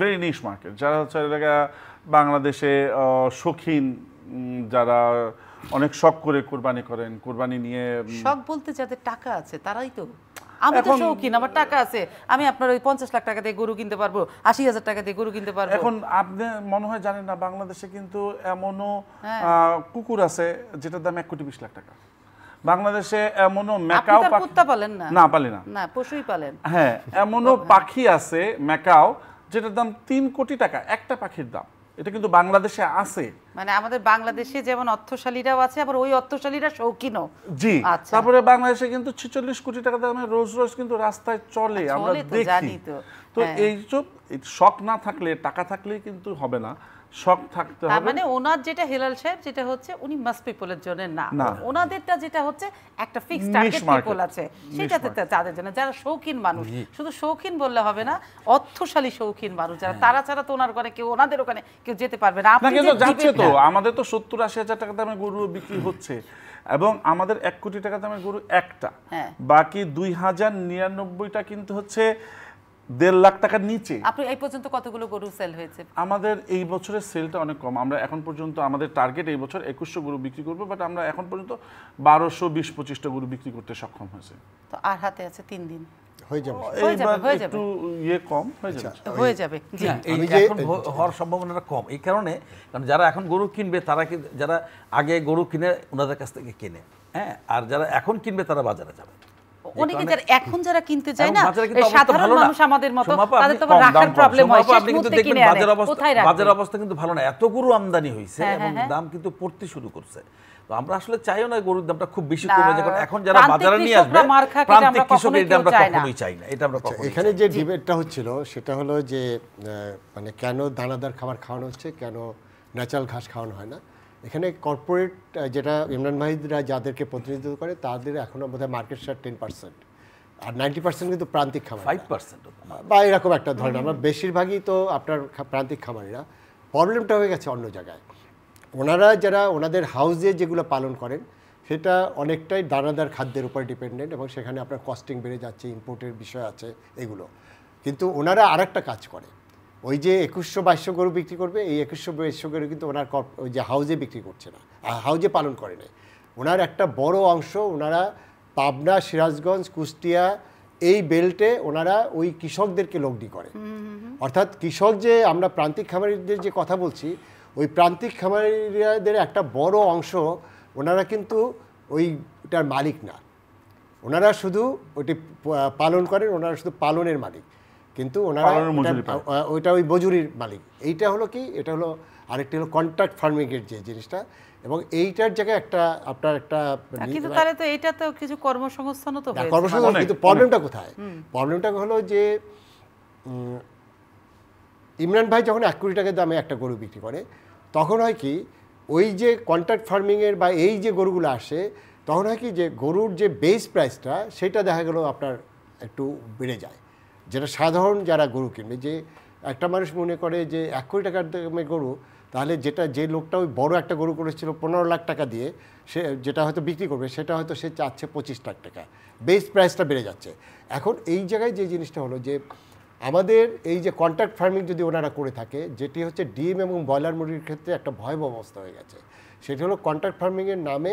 S2: very niche market যারা হচ্ছে এলাকা বাংলাদেশে সখিন যারা অনেক শখ করে কুরবানি করেন কুরবানি নিয়ে শখ
S1: বলতে যাদের টাকা আছে তারাই তো আমি তো শৌখিন আমার টাকা আছে আমি আপনার ওই পঞ্চাশ লাখ টাকা দিয়ে গরু কিনতে পারবো আশি হাজার টাকা দিয়ে গরু কিনতে পারবো এখন আপনি মনে
S2: হয় জানেন না বাংলাদেশে কিন্তু এমনও হ্যাঁ। কুকুর আছে যেটার দাম এক কোটি বিশ লাখ টাকা বাংলাদেশে এমনও ম্যাকাও
S1: কুত্তা পালেন না না পালি না না পশুই পালেন
S2: হ্যাঁ এমনও পাখি আছে ম্যাকাও যেটার দাম তিন কোটি টাকা একটা পাখির দাম এটা কিন্তু বাংলাদেশে আছে
S1: মানে আমাদের বাংলাদেশে যেমন অর্থশালীরাও আছে আবার ওই অর্থশালীরা শৌখিনও
S2: জি আচ্ছা। তারপরে বাংলাদেশে কিন্তু 46 কোটি টাকা দামে রোজ রোজ কিন্তু রাস্তায় চলে আমরা দেখি তো হ্যাঁ। এই সব শখ না থাকলে টাকা থাকলে কিন্তু হবে না শখ থাকতে হবে মানে
S1: ওনার যেটা হেলাল সাহেব যেটা হচ্ছে উনি মাস পিপলের জন্য না ওনাদেরটা যেটা হচ্ছে একটা ফিক্সড টার্গেট পিপল আছে সেটাতে তাদের জন্য যারা শৌখিন মানুষ শুধু শৌখিন বললে হবে না অর্থশালী শৌখিন মানুষ যারা হ্যাঁ। তারা ছাড়া তো ওনার ওখানে কেউ ওনাদের ওখানে কেউ যেতে পারবে না আপনি যাচ্ছে তো
S2: আমাদের তো সত্তর আশি হাজার টাকা দামে গরু বিক্রি হচ্ছে এবং আমাদের এক কোটি টাকা দামের গরু একটা হ্যাঁ। বাকি দুই হাজার নিরানব্বইটা কিন্তু হচ্ছে দেড় লাখ টাকার নিচে
S1: আপনি এই পর্যন্ত কতগুলো গরু সেল হয়েছে
S2: আমাদের এই বছরের সেলটা অনেক কম আমরা এখন পর্যন্ত আমাদের টার্গেট এই বছর একুশশো গরু বিক্রি করবো বাট আমরা এখন পর্যন্ত বারোশো বিশ পঁচিশটা গরু বিক্রি করতে সক্ষম হয়েছে
S1: তো আর হাতে আছে তিন দিন
S2: যারা
S4: এখন গরু কিনবে তারা যারা আগে গরু কিনে ওনাদের কাছ থেকে কেনে হ্যাঁ আর যারা এখন কিনবে তারা বাজারে যাবে
S1: অনেকে যারা এখন যারা কিনতে চায় না সাধারণ মানুষ আমাদের তাদের তো রাখার প্রবলেম হয় আপনি কিন্তু বাজার অবস্থা বাজার
S4: অবস্থা কিন্তু ভালো না এত গরু আমদানি হয়েছে হ্যাঁ, এবং হ্যাঁ, হ্যাঁ। দাম কিন্তু পড়তে শুরু করছে তো আমরা আসলে চাইও না গরুর দামটা খুব বেশি কমে এখন যারা বাজারে নিয়ে আসবে প্রান্তিক আমরা কখনোই চাই না এটা আমরা আচ্ছা,
S3: এখানে যে ডিবেটটা হচ্ছিল সেটা হলো যে মানে কেন দানাদার খাবার খাওয়ানো হচ্ছে কেন ন্যাচারাল ঘাস খাওয়ানো হয় না এখানে কর্পোরেট যেটা ইমরান ভাইদরা যাদেরকে প্রতিনিধিত্ব করে তাদের এখনও বোধহয় মার্কেট শেয়ার টেন পার্সেন্ট আর নাইনটি পার্সেন্ট কিন্তু প্রান্তিক খামার ফাইভ পার্সেন্ট বা এরকম একটা ধরনের আমরা বেশিরভাগই তো আপনার প্রান্তিক খামারিরা প্রবলেমটা হয়ে গেছে অন্য জায়গায় ওনারা যারা ওনাদের হাউসে যেগুলো পালন করেন সেটা অনেকটাই দানাদার খাদ্যের উপর ডিপেন্ডেন্ট এবং সেখানে আপনার কস্টিং বেড়ে যাচ্ছে ইম্পোর্টের বিষয় আছে এগুলো কিন্তু ওনারা আর কাজ করে ওই যে একুশশো বাইশশো গরু বিক্রি করবে এই একুশশো বাইশশো গরু কিন্তু ওনার ওই যে হাউজে বিক্রি করছে না হাউজে পালন করে নাই ওনার একটা বড় অংশ ওনারা পাবনা সিরাজগঞ্জ কুষ্টিয়া এই বেল্টে ওনারা ওই কৃষকদেরকে লগ্নি করে অর্থাৎ কৃষক যে আমরা প্রান্তিক খামারিদের যে কথা বলছি ওই প্রান্তিক খামারিদের একটা বড় অংশ ওনারা কিন্তু ওইটার মালিক না ওনারা শুধু ওটি পালন করেন ওনারা শুধু পালনের মালিক কিন্তু ওনারা ওইটা ওই মজুরির মালিক এইটা হলো কি এটা হলো আরেকটি হলো কন্ট্রাক্ট ফার্মিংয়ের যে জিনিসটা এবং এইটার জায়গায় একটা আপনার একটা কিন্তু মানে
S1: তাহলে তো তো কিছু কর্মসংস্থানও তো কর্মসংস্থান কিন্তু প্রবলেমটা
S3: কোথায় প্রবলেমটা হলো যে ইমরান ভাই যখন এক কোটি টাকার দামে একটা গরু বিক্রি করে তখন হয় কি ওই যে কন্ট্রাক্ট ফার্মিংয়ের বা এই যে গরুগুলো আসে তখন হয় কি যে গরুর যে বেস প্রাইসটা সেটা দেখা গেল আপনার একটু বেড়ে যায় যেটা সাধারণ যারা গরু কিনবে যে একটা মানুষ মনে করে যে এক কোটি টাকার দামে গরু তাহলে যেটা যে লোকটা ওই বড় একটা গরু করেছিল পনেরো লাখ টাকা দিয়ে সে যেটা হয়তো বিক্রি করবে সেটা হয়তো সে চাচ্ছে পঁচিশ লাখ টাকা বেস প্রাইসটা বেড়ে যাচ্ছে এখন এই জায়গায় যে জিনিসটা হলো যে আমাদের এই যে কন্ট্রাক্ট ফার্মিং যদি ওনারা করে থাকে যেটি হচ্ছে ডিম এবং ব্রয়লার মুরগির ক্ষেত্রে একটা ভয়াবহ অবস্থা হয়ে গেছে সেটি হলো কন্ট্রাক্ট ফার্মিংয়ের নামে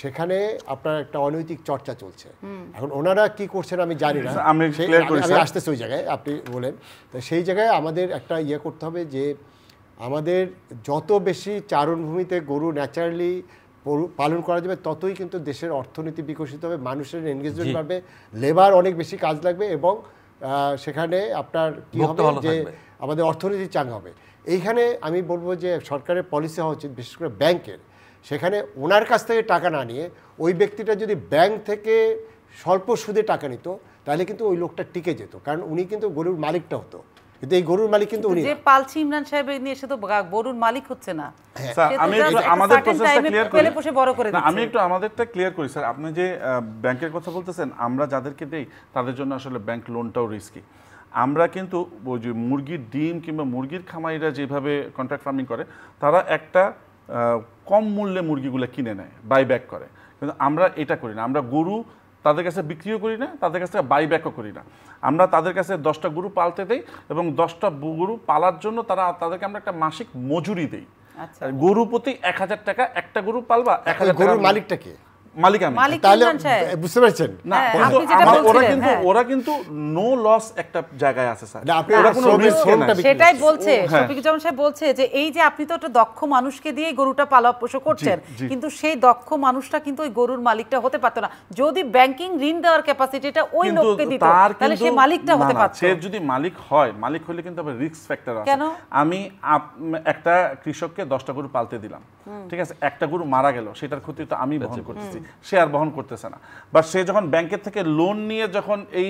S3: সেখানে আপনার একটা অনৈতিক চর্চা চলছে এখন ওনারা কি করছেন আমি জানি না আমি আসতেছি ওই জায়গায় আপনি বলেন তো সেই জায়গায় আমাদের একটা ইয়ে করতে হবে যে আমাদের যত বেশি চারণভূমিতে গরু ন্যাচারালি পালন করা যাবে ততই কিন্তু দেশের অর্থনীতি বিকশিত হবে মানুষের এনগেজমেন্ট বাড়বে লেবার অনেক বেশি কাজ লাগবে এবং সেখানে আপনার কি হবে যে আমাদের অর্থনীতি চাঙ্গা হবে এইখানে আমি বলবো যে সরকারের পলিসি হওয়া উচিত বিশেষ করে ব্যাংকের সেখানে ওনার কাছ থেকে টাকা না নিয়ে ওই ব্যক্তিটা যদি ব্যাংক থেকে স্বল্প সুদে টাকা নিত তাহলে কিন্তু ওই লোকটা টিকে যেত কারণ উনি কিন্তু গরুর মালিকটা হতো হ্যাঁ। আমি আমাদেরটা
S2: ক্লিয়ার করি স্যার আপনি যে ব্যাংকের কথা বলতেছেন আমরা যাদেরকে দেই তাদের জন্য আসলে ব্যাংক লোনটাও রিস্কি আমরা কিন্তু ওই যে মুরগির ডিম কিংবা মুরগির খামারিরা যেভাবে কন্ট্রাক্ট ফার্মিং করে তারা একটা কম মূল্যে মুরগিগুলো কিনে নেয় বাইব্যাক করে কিন্তু আমরা এটা করি না আমরা গরু তাদের কাছে বিক্রিও করি না তাদের কাছে বাইব্যাকও করি না আমরা তাদের কাছে দশটা গরু পালতে দেই এবং দশটা গরু পালার জন্য তারা তাদেরকে আমরা একটা মাসিক মজুরি দিই আচ্ছা। গরু প্রতি এক হাজার টাকা একটা গরু পালবা এক হাজার গরুর মালিকটা কে মালিকটা
S1: হতে পারতো না যদি ব্যাংকিং ঋণ দেওয়ার ক্যাপাসিটি ওই লোককে দিত তাহলে সে মালিকটা হতে পারছে
S2: সে যদি মালিক হয় মালিক হলে কিন্তু রিস্ক ফ্যাক্টর কেন আমি একটা কৃষককে দশটা গরু পালতে দিলাম ঠিক আছে একটা গরু মারা গেল সেটার ক্ষতি তো আমি বহন আচ্ছা। করতেছি শেয়ার বহন করতেছে না বা সে যখন ব্যাংকের থেকে লোন নিয়ে যখন এই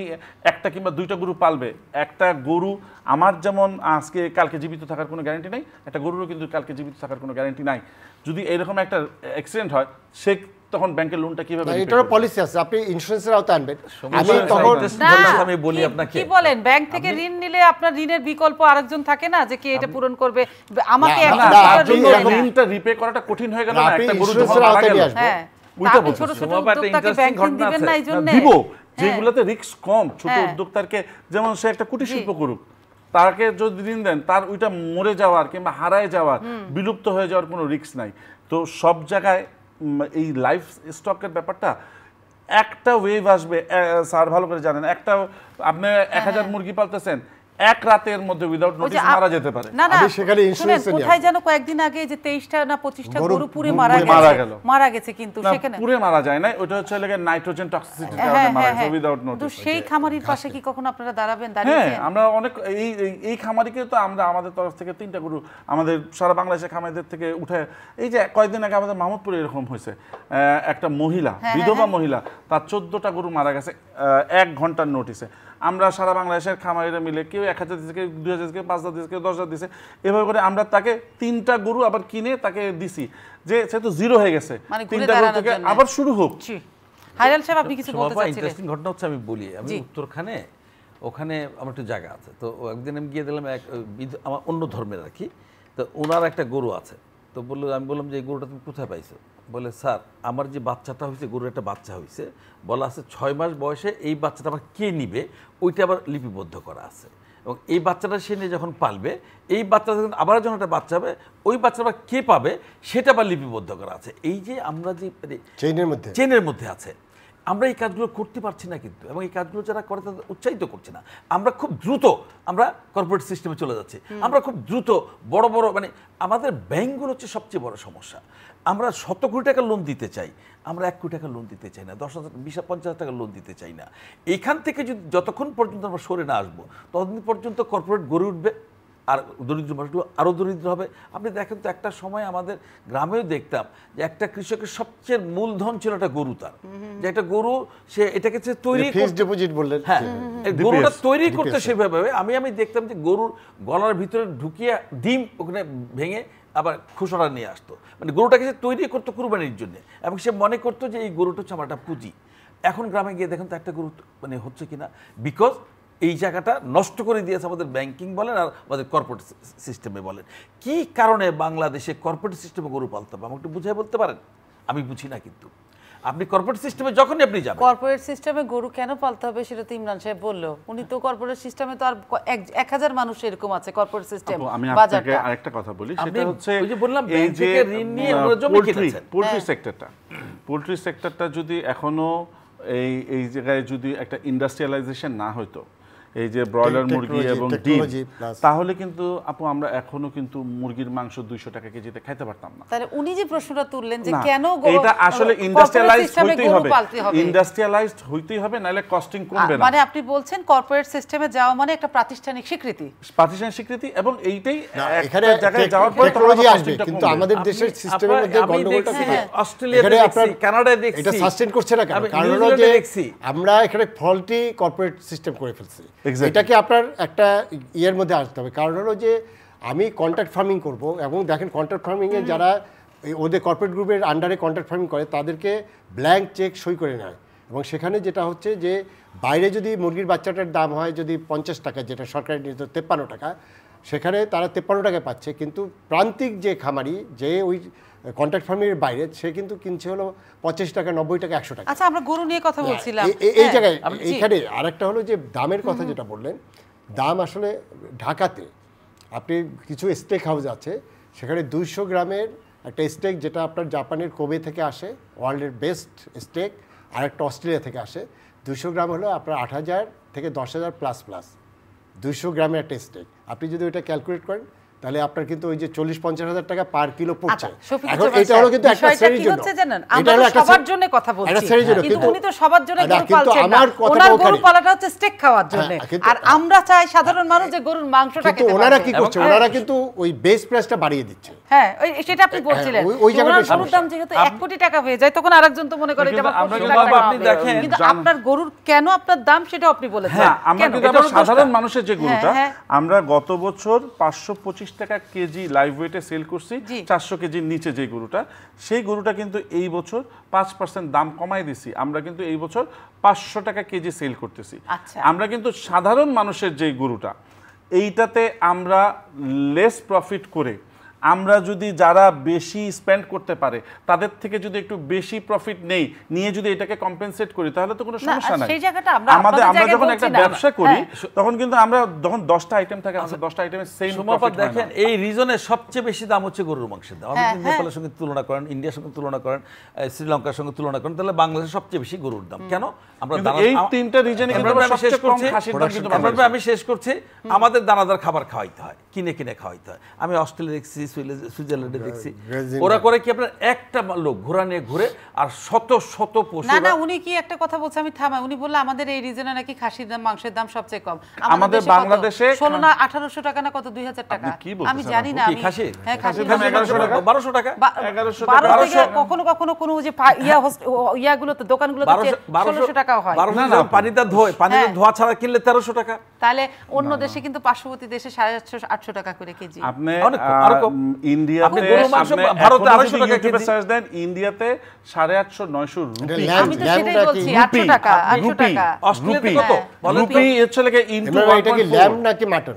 S2: একটা কিংবা দুইটা গরু পালবে একটা গরু আমার যেমন আজকে কালকে জীবিত থাকার কোনো গ্যারেন্টি নাই একটা গরুরও কিন্তু কালকে জীবিত থাকার কোনো গ্যারেন্টি নাই যদি এরকম একটা অ্যাক্সিডেন্ট হয় সে তখন ব্যাংকের লোনটা
S3: কিভাবে এটারও পলিসি আছে আপনি আওতায় আনবেন আমি তখন আমি বলি আপনাকে কি
S1: বলেন ব্যাংক থেকে ঋণ নিলে আপনার ঋণের বিকল্প আরেকজন থাকে না যে কে এটা পূরণ করবে আমাকে
S2: একটা ঋণটা রিপে করাটা কঠিন হয়ে গেল না একটা হ্যাঁ ইন্টারেস্টিং ঘটনা আছে হ্যাঁ, দিব হ্যাঁ। যেগুলোতে কম ছোট হ্যাঁ। উদ্যোক্তাকে যেমন সে একটা কুটির শিল্প করুক তাকে যদি দেন তার ওইটা মরে যাওয়ার কিংবা হারায় যাওয়ার বিলুপ্ত হয়ে যাওয়ার কোনো রিস্ক নাই তো সব জায়গায় এই লাইফ স্টকের ব্যাপারটা একটা ওয়েভ আসবে স্যার ভালো করে জানেন একটা আপনি এক হাজার মুরগি পালতেছেন এক রাতের মধ্যে উইদাউট নোটিস মারা যেতে পারে আমি সেখানে ইনস্যুরেন্স নিয়ে কোথায়
S1: যেন কয়েকদিন আগে যে 23টা না 25টা গরু পুরে মারা গেছে মারা গেছে কিন্তু সেখানে
S2: পুরে মারা যায় না ওটা হচ্ছে লাগে নাইট্রোজেন টক্সিসিটির কারণে মারা যায় উইদাউট নোটিস তো সেই
S1: খামারির পাশে কি কখনো আপনারা দাঁড়াবেন হ্যাঁ, দাঁড়িয়ে হ্যাঁ
S2: আমরা অনেক এই এই খামারিকে তো আমরা আমাদের তরফ থেকে তিনটা গরু আমাদের সারা বাংলাদেশের খামারিদের থেকে উঠে এই যে কয়েকদিন আগে আমাদের মাহমুদপুরে এরকম হয়েছে একটা মহিলা হ্যাঁ, হ্যাঁ, বিধবা মহিলা তার 14টা গরু মারা গেছে এক ঘন্টার নোটিসে আমরা সারা বাংলাদেশের খামারিরা মিলে কেউ এক হাজার দিচ্ছে কেউ দুই হাজার পাঁচ হাজার দিচ্ছে কেউ দশ হাজার দিচ্ছে এভাবে করে আমরা তাকে তিনটা গরু আবার কিনে তাকে দিছি যে সে তো জিরো হয়ে গেছে মানে তিনটা গরু থেকে আবার শুরু হোক
S1: হাইরাল সাহেব আপনি কিছু বলতে চাচ্ছিলেন
S2: ঘটনা হচ্ছে আমি বলি আমি উত্তরখানে ওখানে
S4: আমার একটু জায়গা আছে তো একদিন আমি গিয়ে দিলাম এক আমার অন্য ধর্মের আর কি তো ওনার একটা গরু আছে তো বললো আমি বললাম যে এই গরুটা তুমি কোথায় পাইছো বলে স্যার আমার যে বাচ্চাটা হয়েছে গরুর একটা বাচ্চা হয়েছে বলা আছে ছয় মাস বয়সে এই বাচ্চাটা আবার কে নিবে ওইটা আবার লিপিবদ্ধ করা আছে এবং এই বাচ্চাটা সে নিয়ে যখন পালবে এই বাচ্চাটা যখন আবার যখন একটা বাচ্চা হবে ওই বাচ্চাটা কে পাবে সেটা আবার লিপিবদ্ধ করা আছে এই যে আমরা যে চেনের মানে মধ্যে চেনের মধ্যে আছে আমরা এই কাজগুলো করতে পারছি না কিন্তু এবং এই কাজগুলো যারা করে তাদের উৎসাহিত করছে না আমরা খুব দ্রুত আমরা কর্পোরেট সিস্টেমে চলে যাচ্ছি আমরা খুব দ্রুত বড় বড় মানে আমাদের ব্যাঙ্কগুলো হচ্ছে সবচেয়ে বড় সমস্যা আমরা শত কোটি টাকা লোন দিতে চাই আমরা এক কোটি টাকা লোন দিতে চাই না দশ হাজার বিশ পঞ্চাশ টাকা লোন দিতে চাই না এখান থেকে যদি যতক্ষণ পর্যন্ত আমরা সরে না আসবো ততদিন পর্যন্ত কর্পোরেট গড়ে উঠবে আর দরিদ্র মানুষগুলো আরও দরিদ্র হবে আপনি দেখেন তো একটা সময় আমাদের গ্রামেও দেখতাম যে একটা কৃষকের সবচেয়ে মূলধন ছিল একটা গরু তার যে একটা গরু সে এটাকে সে তৈরি ডিপোজিট বললেন হ্যাঁ গরুটা তৈরি করতে সেভাবে আমি আমি দেখতাম যে গরুর গলার ভিতরে ঢুকিয়ে ডিম ওখানে ভেঙে আবার খুচরা নিয়ে আসতো মানে গরুটাকে সে তৈরি করতো কুরবানির জন্য এবং সে মনে করতো যে এই গরুটা হচ্ছে আমার একটা পুঁজি এখন গ্রামে গিয়ে দেখেন তো একটা গরু মানে হচ্ছে কিনা বিকজ এই জায়গাটা নষ্ট করে দিয়েছে আমাদের ব্যাংকিং বলেন আর আমাদের কর্পোরেট সিস্টেমে বলেন কি কারণে বাংলাদেশে কর্পোরেট সিস্টেমে গরু পালতে হবে আমাকে একটু বুঝাই বলতে পারেন আমি বুঝি না কিন্তু আপনি কর্পোরেট সিস্টেমে যখন আপনি যাবেন
S1: কর্পোরেট সিস্টেমে গরু কেন পালতে হবে সেটা তো ইমরান সাহেব বললো উনি তো কর্পোরেট সিস্টেমে তো আর এক হাজার মানুষ এরকম আছে কর্পোরেট সিস্টেম আমি আপনাকে আরেকটা কথা বলি সেটা
S3: হচ্ছে
S2: ওই যে বললাম এই যে ঋণ নিয়ে জমি পোল্ট্রি সেক্টরটা পোল্ট্রি সেক্টরটা যদি এখনো এই এই জায়গায় যদি একটা ইন্ডাস্ট্রিয়ালাইজেশন না হতো এই যে ব্রয়লার মুরগি এবং ডিম তাহলে কিন্তু আপু আমরা এখনো কিন্তু মুরগির মাংস 200 টাকা কেজিতে খেতে পারতাম না
S1: তাহলে উনি যে প্রশ্নটা তুললেন যে কেন এটা আসলে ইন্ডাস্ট্রিয়ালাইজড হইতেই হবে
S2: ইন্ডাস্ট্রিয়ালাইজড হইতেই হবে নালে কস্টিং কমবে না মানে
S1: আপনি বলছেন কর্পোরেট সিস্টেমে যাওয়া মানে একটা প্রাতিষ্ঠানিক স্বীকৃতি
S2: প্রাতিষ্ঠানিক স্বীকৃতি এবং এইটাই এখানে জায়গায় যাওয়ার পর টেকনোলজি
S3: আসবে কিন্তু আমাদের দেশের সিস্টেমের মধ্যে গন্ডগোলটা কি হ্যাঁ। অস্ট্রেলিয়া দেখছি কানাডা দেখছি এটা সাসটেইন করছে না কেন কারণ হলো যে আমরা এখানে ফলটি কর্পোরেট সিস্টেম করে ফেলছি এটাকে আপনার একটা ইয়ের মধ্যে আসতে হবে কারণ হলো যে আমি কন্ট্রাক্ট ফার্মিং করব এবং দেখেন কন্ট্রাক্ট ফার্মিংয়ে যারা ওদের কর্পোরেট গ্রুপের আন্ডারে কন্ট্রাক্ট ফার্মিং করে তাদেরকে ব্ল্যাঙ্ক চেক সই করে নেয় এবং সেখানে যেটা হচ্ছে যে বাইরে যদি মুরগির বাচ্চাটার দাম হয় যদি পঞ্চাশ টাকা যেটা সরকারের নির্ধারিত তেপ্পান্ন টাকা সেখানে তারা তেপ্পান্ন টাকায় পাচ্ছে কিন্তু প্রান্তিক যে খামারি যে ওই কন্ট্রাক্ট ফার্মের বাইরে সে কিন্তু কিনছে হলো পঁচাশি টাকা নব্বই টাকা একশো টাকা আচ্ছা
S1: আমরা গরু নিয়ে কথা বলছিলাম এই হ্যাঁ, জায়গায় এইখানে
S3: আরেকটা হলো যে দামের কথা যেটা বললেন দাম আসলে ঢাকাতে আপনি কিছু স্টেক হাউস আছে সেখানে দুইশো গ্রামের একটা স্টেক যেটা আপনার জাপানের কোবে থেকে আসে ওয়ার্ল্ডের বেস্ট স্টেক আর একটা অস্ট্রেলিয়া থেকে আসে দুশো গ্রাম হলো আপনার আট হাজার থেকে দশ হাজার প্লাস প্লাস দুশো গ্রামের একটা স্টেক আপনি যদি ওইটা ক্যালকুলেট করেন তাহলে আপনার কিন্তু ওই যে চল্লিশ পঞ্চাশ হাজার টাকা পার আচ্ছা, কিলো পড়ছে এখন এটা হলো কিন্তু একটা শ্রেণীর জন্য এটা হলো সবার জন্য
S1: কথা বলছি একটা শ্রেণীর জন্য কিন্তু উনি তো সবার জন্য গরু পালছেন ওনার গরু পালাটা হচ্ছে স্টেক খাওয়ার হ্যাঁ, জন্য আর আমরা চাই সাধারণ হ্যাঁ, মানুষ যে গরুর মাংসটা খেতে ওনারা কি হ্যাঁ। করছে ওনারা
S3: কিন্তু ওই বেস প্রাইসটা বাড়িয়ে দিচ্ছে
S1: হ্যাঁ ওই সেটা আপনি বলছিলেন ওই জায়গাটা গরুর দাম যেহেতু কোটি টাকা হয়ে যায় তখন আরেকজন তো মনে করে আমরা আপনি দেখেন কিন্তু আপনার গরুর কেন আপনার দাম সেটা আপনি বলেছেন হ্যাঁ আমরা কিন্তু সাধারণ মানুষের যে গরুটা
S2: আমরা গত বছর পঁচিশ টাকা কেজি লাইভ ওয়েটে সেল করছি চারশো কেজির নিচে যে গরুটা সেই গরুটা কিন্তু এই বছর পাঁচ পার্সেন্ট দাম কমাই দিছি আমরা কিন্তু এই বছর পাঁচশো টাকা কেজি সেল করতেছি আচ্ছা। আমরা কিন্তু সাধারণ মানুষের যে গরুটা এইটাতে আমরা লেস প্রফিট করে আমরা যদি যারা বেশি স্পেন্ড করতে পারে তাদের থেকে যদি একটু বেশি প্রফিট নেই নিয়ে যদি এটাকে কম্পেনসেট করি তাহলে তো কোনো সমস্যা নাই
S1: আমাদের আমরা যখন একটা ব্যবসা হ্যাঁ, করি
S2: তখন কিন্তু আমরা যখন দশটা আইটেম থাকে আমাদের আচ্ছা, দশটা আইটেমের সেম প্রফিট দেখেন এই রিজনে সবচেয়ে বেশি দাম
S4: হচ্ছে গরুর মাংসের দাম আপনি হ্যাঁ, হ্যাঁ। নেপালের সঙ্গে তুলনা করেন ইন্ডিয়ার সঙ্গে তুলনা করেন শ্রীলঙ্কার সঙ্গে তুলনা করেন তাহলে বাংলাদেশের সবচেয়ে বেশি গরুর দাম কেন আমরা এই তিনটা রিজনে কিন্তু আমরা আমি শেষ করছি আমাদের দানাদার খাবার খাওয়াইতে হয় কিনে কিনে খাওয়াইতে হয় আমি অস্ট্রেলিয়া দেখছি সুইজারল্যান্ডে দেখছি ওরা করে কি আপনার একটা লোক ঘোরা নিয়ে ঘুরে আর শত শত পশু না না
S1: উনি কি একটা কথা বলছে আমি থামাই উনি বললেন আমাদের এই রিজনে নাকি খাসির দাম মাংসের দাম সবচেয়ে কম আমাদের
S2: বাংলাদেশে
S4: 16 না
S1: 1800 টাকা না কত 2000 টাকা আমি জানি না আমি খাসি হ্যাঁ টাকা 1200 টাকা 1100 টাকা কখনো কখনো কোনো যে ইয়া হ্যাঁ। ইয়াগুলো তো গুলো তো 1600 টাকাও হয় না
S4: পানিতে ধোয় হ্যাঁ। ধোয়া ছাড়া কিনলে 1300 টাকা
S1: তাহলে অন্য দেশে কিন্তু পার্শ্ববর্তী দেশে 750 800 টাকা করে কেজি
S2: আপনি ইন্ডিয়াতে ভারতে 800 টাকা কেজি সার্চ দেন ইন্ডিয়াতে 850 900 রুপি আমি তো সেটাই বলছি 800 টাকা 800 টাকা অস্ট্রেলিয়াতে হ্যাঁ। কত রুপি হচ্ছে লাগে ইনটু এটা কি ল্যাম্ব নাকি মাটন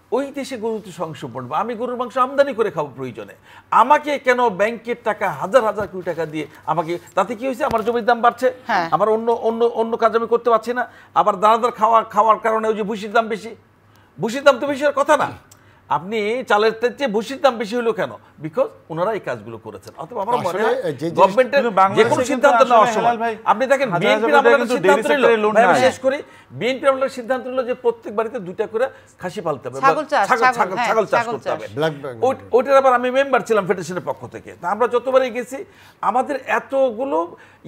S4: ওই দেশে গরুতে সংস পড়বো আমি গরুর মাংস আমদানি করে খাবো প্রয়োজনে আমাকে কেন ব্যাংকের টাকা হাজার হাজার কোটি টাকা দিয়ে আমাকে তাতে কি হয়েছে আমার জমির দাম বাড়ছে হ্যাঁ। আমার অন্য অন্য অন্য কাজ আমি করতে পারছি না আবার দানাদার খাওয়া খাওয়ার কারণে ওই যে ভুষির দাম বেশি ভুষির দাম তো বেশি কথা না আপনি চালের চেয়ে ভুষির দাম বেশি হলো কেন বিকজ ওনারা এই কাজগুলো করেছেন অথবা আমার মনে হয়
S2: গভর্নমেন্টের যে কোনো সিদ্ধান্ত নেওয়ার সময় আপনি দেখেন বিএনপি আমলের সিদ্ধান্ত নিল আমি শেষ
S4: করি বিএনপি আমলের সিদ্ধান্ত নিল যে প্রত্যেক বাড়িতে দুইটা করে খাসি পালতে হবে ছাগল চাষ হ্যাঁ, করতে হবে ওইটার আবার আমি মেম্বার ছিলাম ফেডারেশনের পক্ষ থেকে তা আমরা যতবারই গেছি আমাদের এতগুলো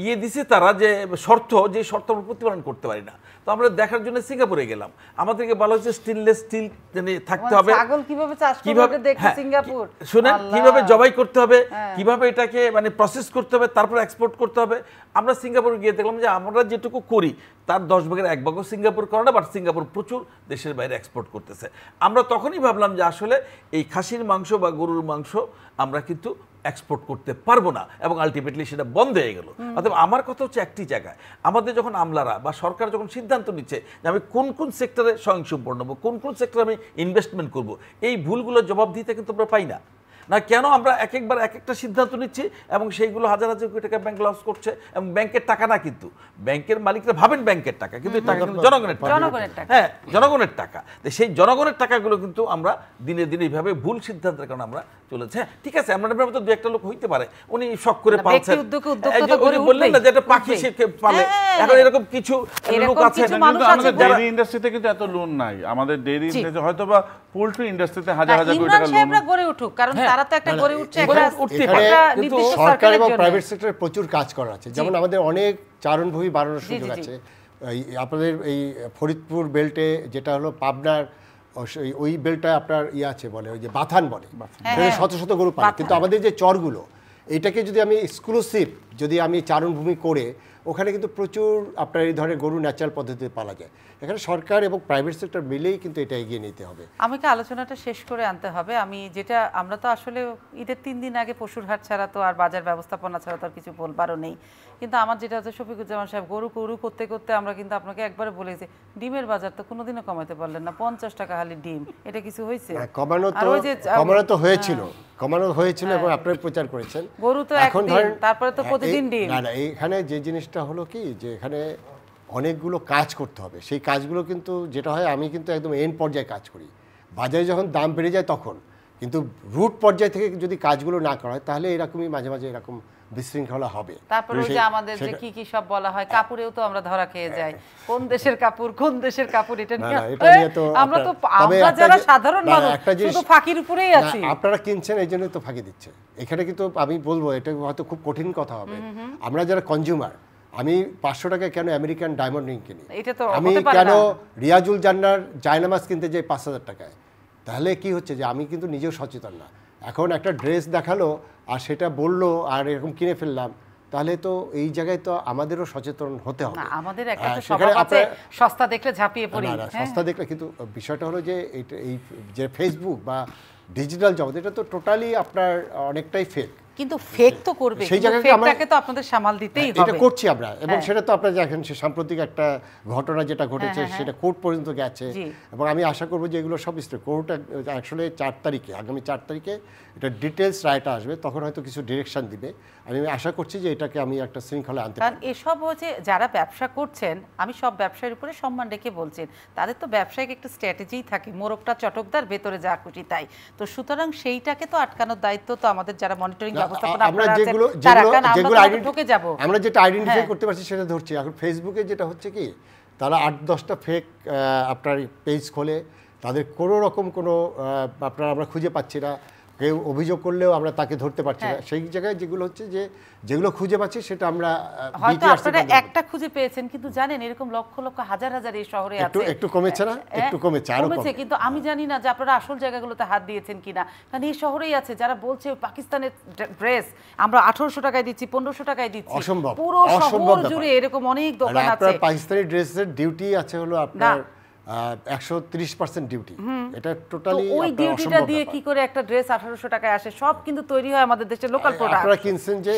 S4: ইয়ে দিছে তারা যে শর্ত যে শর্ত আমরা প্রতিপালন করতে পারি না তো আমরা দেখার জন্য সিঙ্গাপুরে গেলাম আমাদেরকে বলা হচ্ছে স্টিনলেস স্টিল থাকতে মানে হবে
S1: কিভাবে চাষ হ্যাঁ, সিঙ্গাপুর শুনেন কিভাবে হ্যাঁ।
S4: জবাই করতে হবে হ্যাঁ। কিভাবে এটাকে মানে প্রসেস করতে হবে তারপর এক্সপোর্ট করতে হবে আমরা সিঙ্গাপুর গিয়ে দেখলাম যে আমরা যেটুকু করি তার দশ ভাগের এক ভাগও সিঙ্গাপুর করে না বাট সিঙ্গাপুর প্রচুর দেশের বাইরে এক্সপোর্ট করতেছে আমরা তখনই ভাবলাম যে আসলে এই খাসির মাংস বা গরুর মাংস আমরা কিন্তু এক্সপোর্ট করতে পারবো না এবং আলটিমেটলি সেটা বন্ধ হয়ে গেল অর্থাৎ আমার কথা হচ্ছে একটি জায়গায় আমাদের যখন আমলারা বা সরকার যখন সিদ্ধান্ত নিচ্ছে যে আমি কোন কোন সেক্টরে স্বয়ংসম্পূর্ণ কোন কোন সেক্টরে আমি ইনভেস্টমেন্ট করব এই ভুলগুলো দিতে কিন্তু আমরা পাই না না কেন আমরা এক একবার এক একটা সিদ্ধান্ত নিচ্ছি এবং সেইগুলো হাজার হাজার কোটি টাকা ব্যাংক লস করছে এবং ব্যাংকের টাকা না কিন্তু ব্যাংকের মালিকরা ভাবেন ব্যাংকের টাকা কিন্তু জনগণের হ্যাঁ জনগণের টাকা সেই জনগণের টাকাগুলো কিন্তু আমরা দিনে দিনে এইভাবে ভুল সিদ্ধান্তের কারণে আমরা চলেছে হ্যাঁ ঠিক আছে আমরা ভাবে তো দু একটা লোক হইতে পারে উনি শখ করে পালছেন উনি বললেন না যে একটা পাখি সে পালে হ্যাঁ, হ্যাঁ, এখন হ্যাঁ। এরকম কিছু লোক আছে
S2: আমাদের ডেইরি ইন্ডাস্ট্রিতে কিন্তু এত লোন নাই আমাদের ডেইরি ইন্ডাস্ট্রিতে হয়তো বা পোল্ট্রি ইন্ডাস্ট্রিতে হাজার হাজার
S1: কোটি টাকা লোন গড়ে উঠুক কারণ তারা তো একটা মানে গড়ে উঠছে একটা প্রাইভেট
S3: সেক্টরে প্রচুর কাজ করা আছে যেমন আমাদের অনেক চারণভূমি বাড়ানোর সুযোগ আছে আপনাদের এই ফরিদপুর বেল্টে যেটা হলো পাবনার ওই বেলটা আপনার ইয়ে আছে বলে ওই যে বাথান বলে হ্যাঁ, হ্যাঁ। শত শত গরু পায় কিন্তু আমাদের যে চরগুলো এটাকে যদি আমি এক্সক্লুসিভ যদি আমি চারণভূমি করে ওখানে কিন্তু প্রচুর আপনার এই ধরনের গরু ন্যাচারাল পদ্ধতিতে পালা যায় এখানে সরকার এবং প্রাইভেট সেক্টর মিলেই কিন্তু এটা এগিয়ে নিতে হবে
S1: আমাকে আলোচনাটা শেষ করে আনতে হবে আমি যেটা আমরা তো আসলে ঈদের তিন দিন আগে পশুর হাট ছাড়া তো আর বাজার ব্যবস্থাপনা ছাড়া তো আর কিছু বলবারও নেই কিন্তু আমার যেটা হচ্ছে শফিকুজ্জামান সাহেব গরু গরু করতে করতে আমরা কিন্তু আপনাকে একবারে বলে যে ডিমের বাজার তো কোনোদিনও কমাতে পারলেন না পঞ্চাশ টাকা হালি ডিম এটা কিছু হয়েছে হ্যাঁ, কমানো তো কমানো তো হয়েছিল
S3: হ্যাঁ। কমানো হয়েছিল এবং হ্যাঁ। আপনার প্রচার করেছেন
S1: গরু তো এখন তারপরে তো প্রতিদিন ডিম না না
S3: এখানে যে জিনিসটা হলো কি যে এখানে অনেকগুলো কাজ করতে হবে সেই কাজগুলো কিন্তু যেটা হয় আমি কিন্তু একদম এন্ড পর্যায়ে কাজ করি বাজারে যখন দাম বেড়ে যায় তখন কিন্তু রুট পর্যায় থেকে যদি কাজগুলো না করা হয় তাহলে এরকমই মাঝে মাঝে এরকম বিশৃঙ্খলা হবে তারপরে যে আমাদের যে কি
S1: কি সব বলা হয় কাপুরেও তো আমরা ধরা খেয়ে হ্যাঁ। যাই কোন দেশের কাপুর কোন দেশের কাপুর এটা নিয়ে তো আমরা তো আমরা যারা সাধারণ মানুষ শুধু ফাঁকির উপরেই আছি
S3: আপনারা কিনছেন এই জন্য তো ফাঁকি দিচ্ছে এখানে কিন্তু আমি বলবো এটা হয়তো খুব কঠিন কথা হবে আমরা যারা কনজিউমার আমি পাঁচশো টাকায় কেন আমেরিকান ডায়মন্ড রিং কিনি আমি কেন রিয়াজুল জান্নার জায়নামাজ কিনতে যাই পাঁচ হাজার টাকায় তাহলে কি হচ্ছে যে আমি কিন্তু নিজেও সচেতন না এখন একটা ড্রেস দেখালো আর সেটা বললো আর এরকম কিনে ফেললাম তাহলে তো এই জায়গায় তো আমাদেরও সচেতন হতে হবে
S1: আমাদের হ্যাঁ, সস্তা দেখলে ঝাঁপিয়ে পড়ি হ্যাঁ। সস্তা
S3: দেখলে কিন্তু বিষয়টা হলো যে এই যে ফেসবুক বা ডিজিটাল জগৎ এটা তো টোটালি আপনার অনেকটাই ফেক কিন্তু ফেক তো করবে সেই জায়গাটাকে
S1: তো আপনাদের সামাল দিতেই হবে এটা করছি
S3: আমরা এবং হ্যাঁ। সেটা তো আপনারা দেখেন সে সাম্প্রতিক একটা ঘটনা যেটা হ্যাঁ, ঘটেছে হ্যাঁ, সেটা কোর্ট পর্যন্ত গেছে এবং আমি আশা করব যে এগুলো সব স্ত্রী কোর্ট অ্যাকচুয়ালি চার তারিখে আগামী চার তারিখে এটা ডিটেলস রায়টা আসবে তখন হয়তো কিছু ডিরেকশন দিবে আমি আশা করছি যে এটাকে আমি একটা শৃঙ্খলা আনতে কারণ
S1: এসব হচ্ছে যারা ব্যবসা করছেন আমি সব ব্যবসার উপরে সম্মান রেখে বলছেন তাদের তো ব্যবসায়িক একটা স্ট্র্যাটেজি থাকে মোরকটা চটকদার ভেতরে যা খুশি তাই তো সুতরাং সেইটাকে তো আটকানোর দায়িত্ব তো আমাদের যারা মনিটরিং আমরা যেগুলো যেগুলো ঢুকে আমরা যেটা আইডেন্টিফাই হ্যাঁ।
S3: করতে পারছি সেটা ধরছি এখন ফেসবুকে যেটা হচ্ছে কি তারা আট দশটা ফেক আপনার পেজ খোলে তাদের কোনো রকম কোনো আপনার আমরা খুঁজে পাচ্ছি না কেউ অভিযোগ করলেও আমরা তাকে ধরতে পারছি না হ্যাঁ। সেই জায়গায় যেগুলো হচ্ছে যে যেগুলো খুঁজে পাচ্ছি সেটা আমরা হয়তো আপনারা
S1: একটা খুঁজে পেয়েছেন কিন্তু জানেন এরকম লক্ষ লক্ষ হাজার হাজার এই শহরে একটু একটু
S3: কমেছে না হ্যাঁ, একটু কমেছে আরো কমেছে
S1: কিন্তু আমি জানি না যে আপনারা আসল জায়গাগুলোতে হাত দিয়েছেন কিনা কারণ এই শহরেই আছে যারা বলছে পাকিস্তানের ড্রেস আমরা আঠারোশো টাকায় দিচ্ছি পনেরোশো টাকায় দিচ্ছি অসম্ভব পুরো শহর জুড়ে এরকম অনেক দোকান মানে আছে
S3: পাকিস্তানি ড্রেসের ডিউটি আছে হলো আপনার পার্সেন্ট ডিউটি এটা টোটালি ওই ডিউটিটা দিয়ে
S1: কি করে একটা ড্রেস টাকায় আসে সব কিন্তু তৈরি হয় আমাদের দেশের লোকাল প্রোডাক্ট আপনারা
S3: কিনছেন যে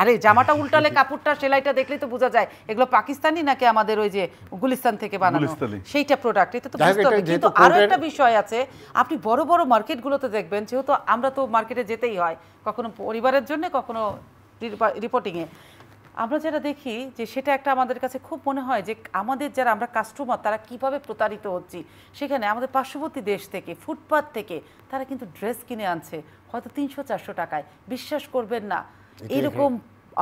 S3: আরে
S1: জামাটা উল্টালে কাপড়টা সেলাইটা তো বোঝা যায় এগুলো পাকিস্তানি নাকি আমাদের ওই যে গুলিস্তান থেকে বানানো সেইটা প্রোডাক্ট এটা তো বুঝতে হবে কিন্তু আরো একটা বিষয় আছে আপনি বড় বড় মার্কেটগুলোতে দেখবেন যেহেতু আমরা তো মার্কেটে যেতেই হয় কখনো পরিবারের জন্য কখনো রিপোর্টিং এ আমরা যেটা দেখি যে সেটা একটা আমাদের কাছে খুব মনে হয় যে আমাদের যারা আমরা কাস্টমার তারা কিভাবে প্রতারিত হচ্ছি সেখানে আমাদের পার্শ্ববর্তী দেশ থেকে ফুটপাত থেকে তারা কিন্তু ড্রেস কিনে আনছে হয়তো তিনশো চারশো টাকায় বিশ্বাস করবেন না এরকম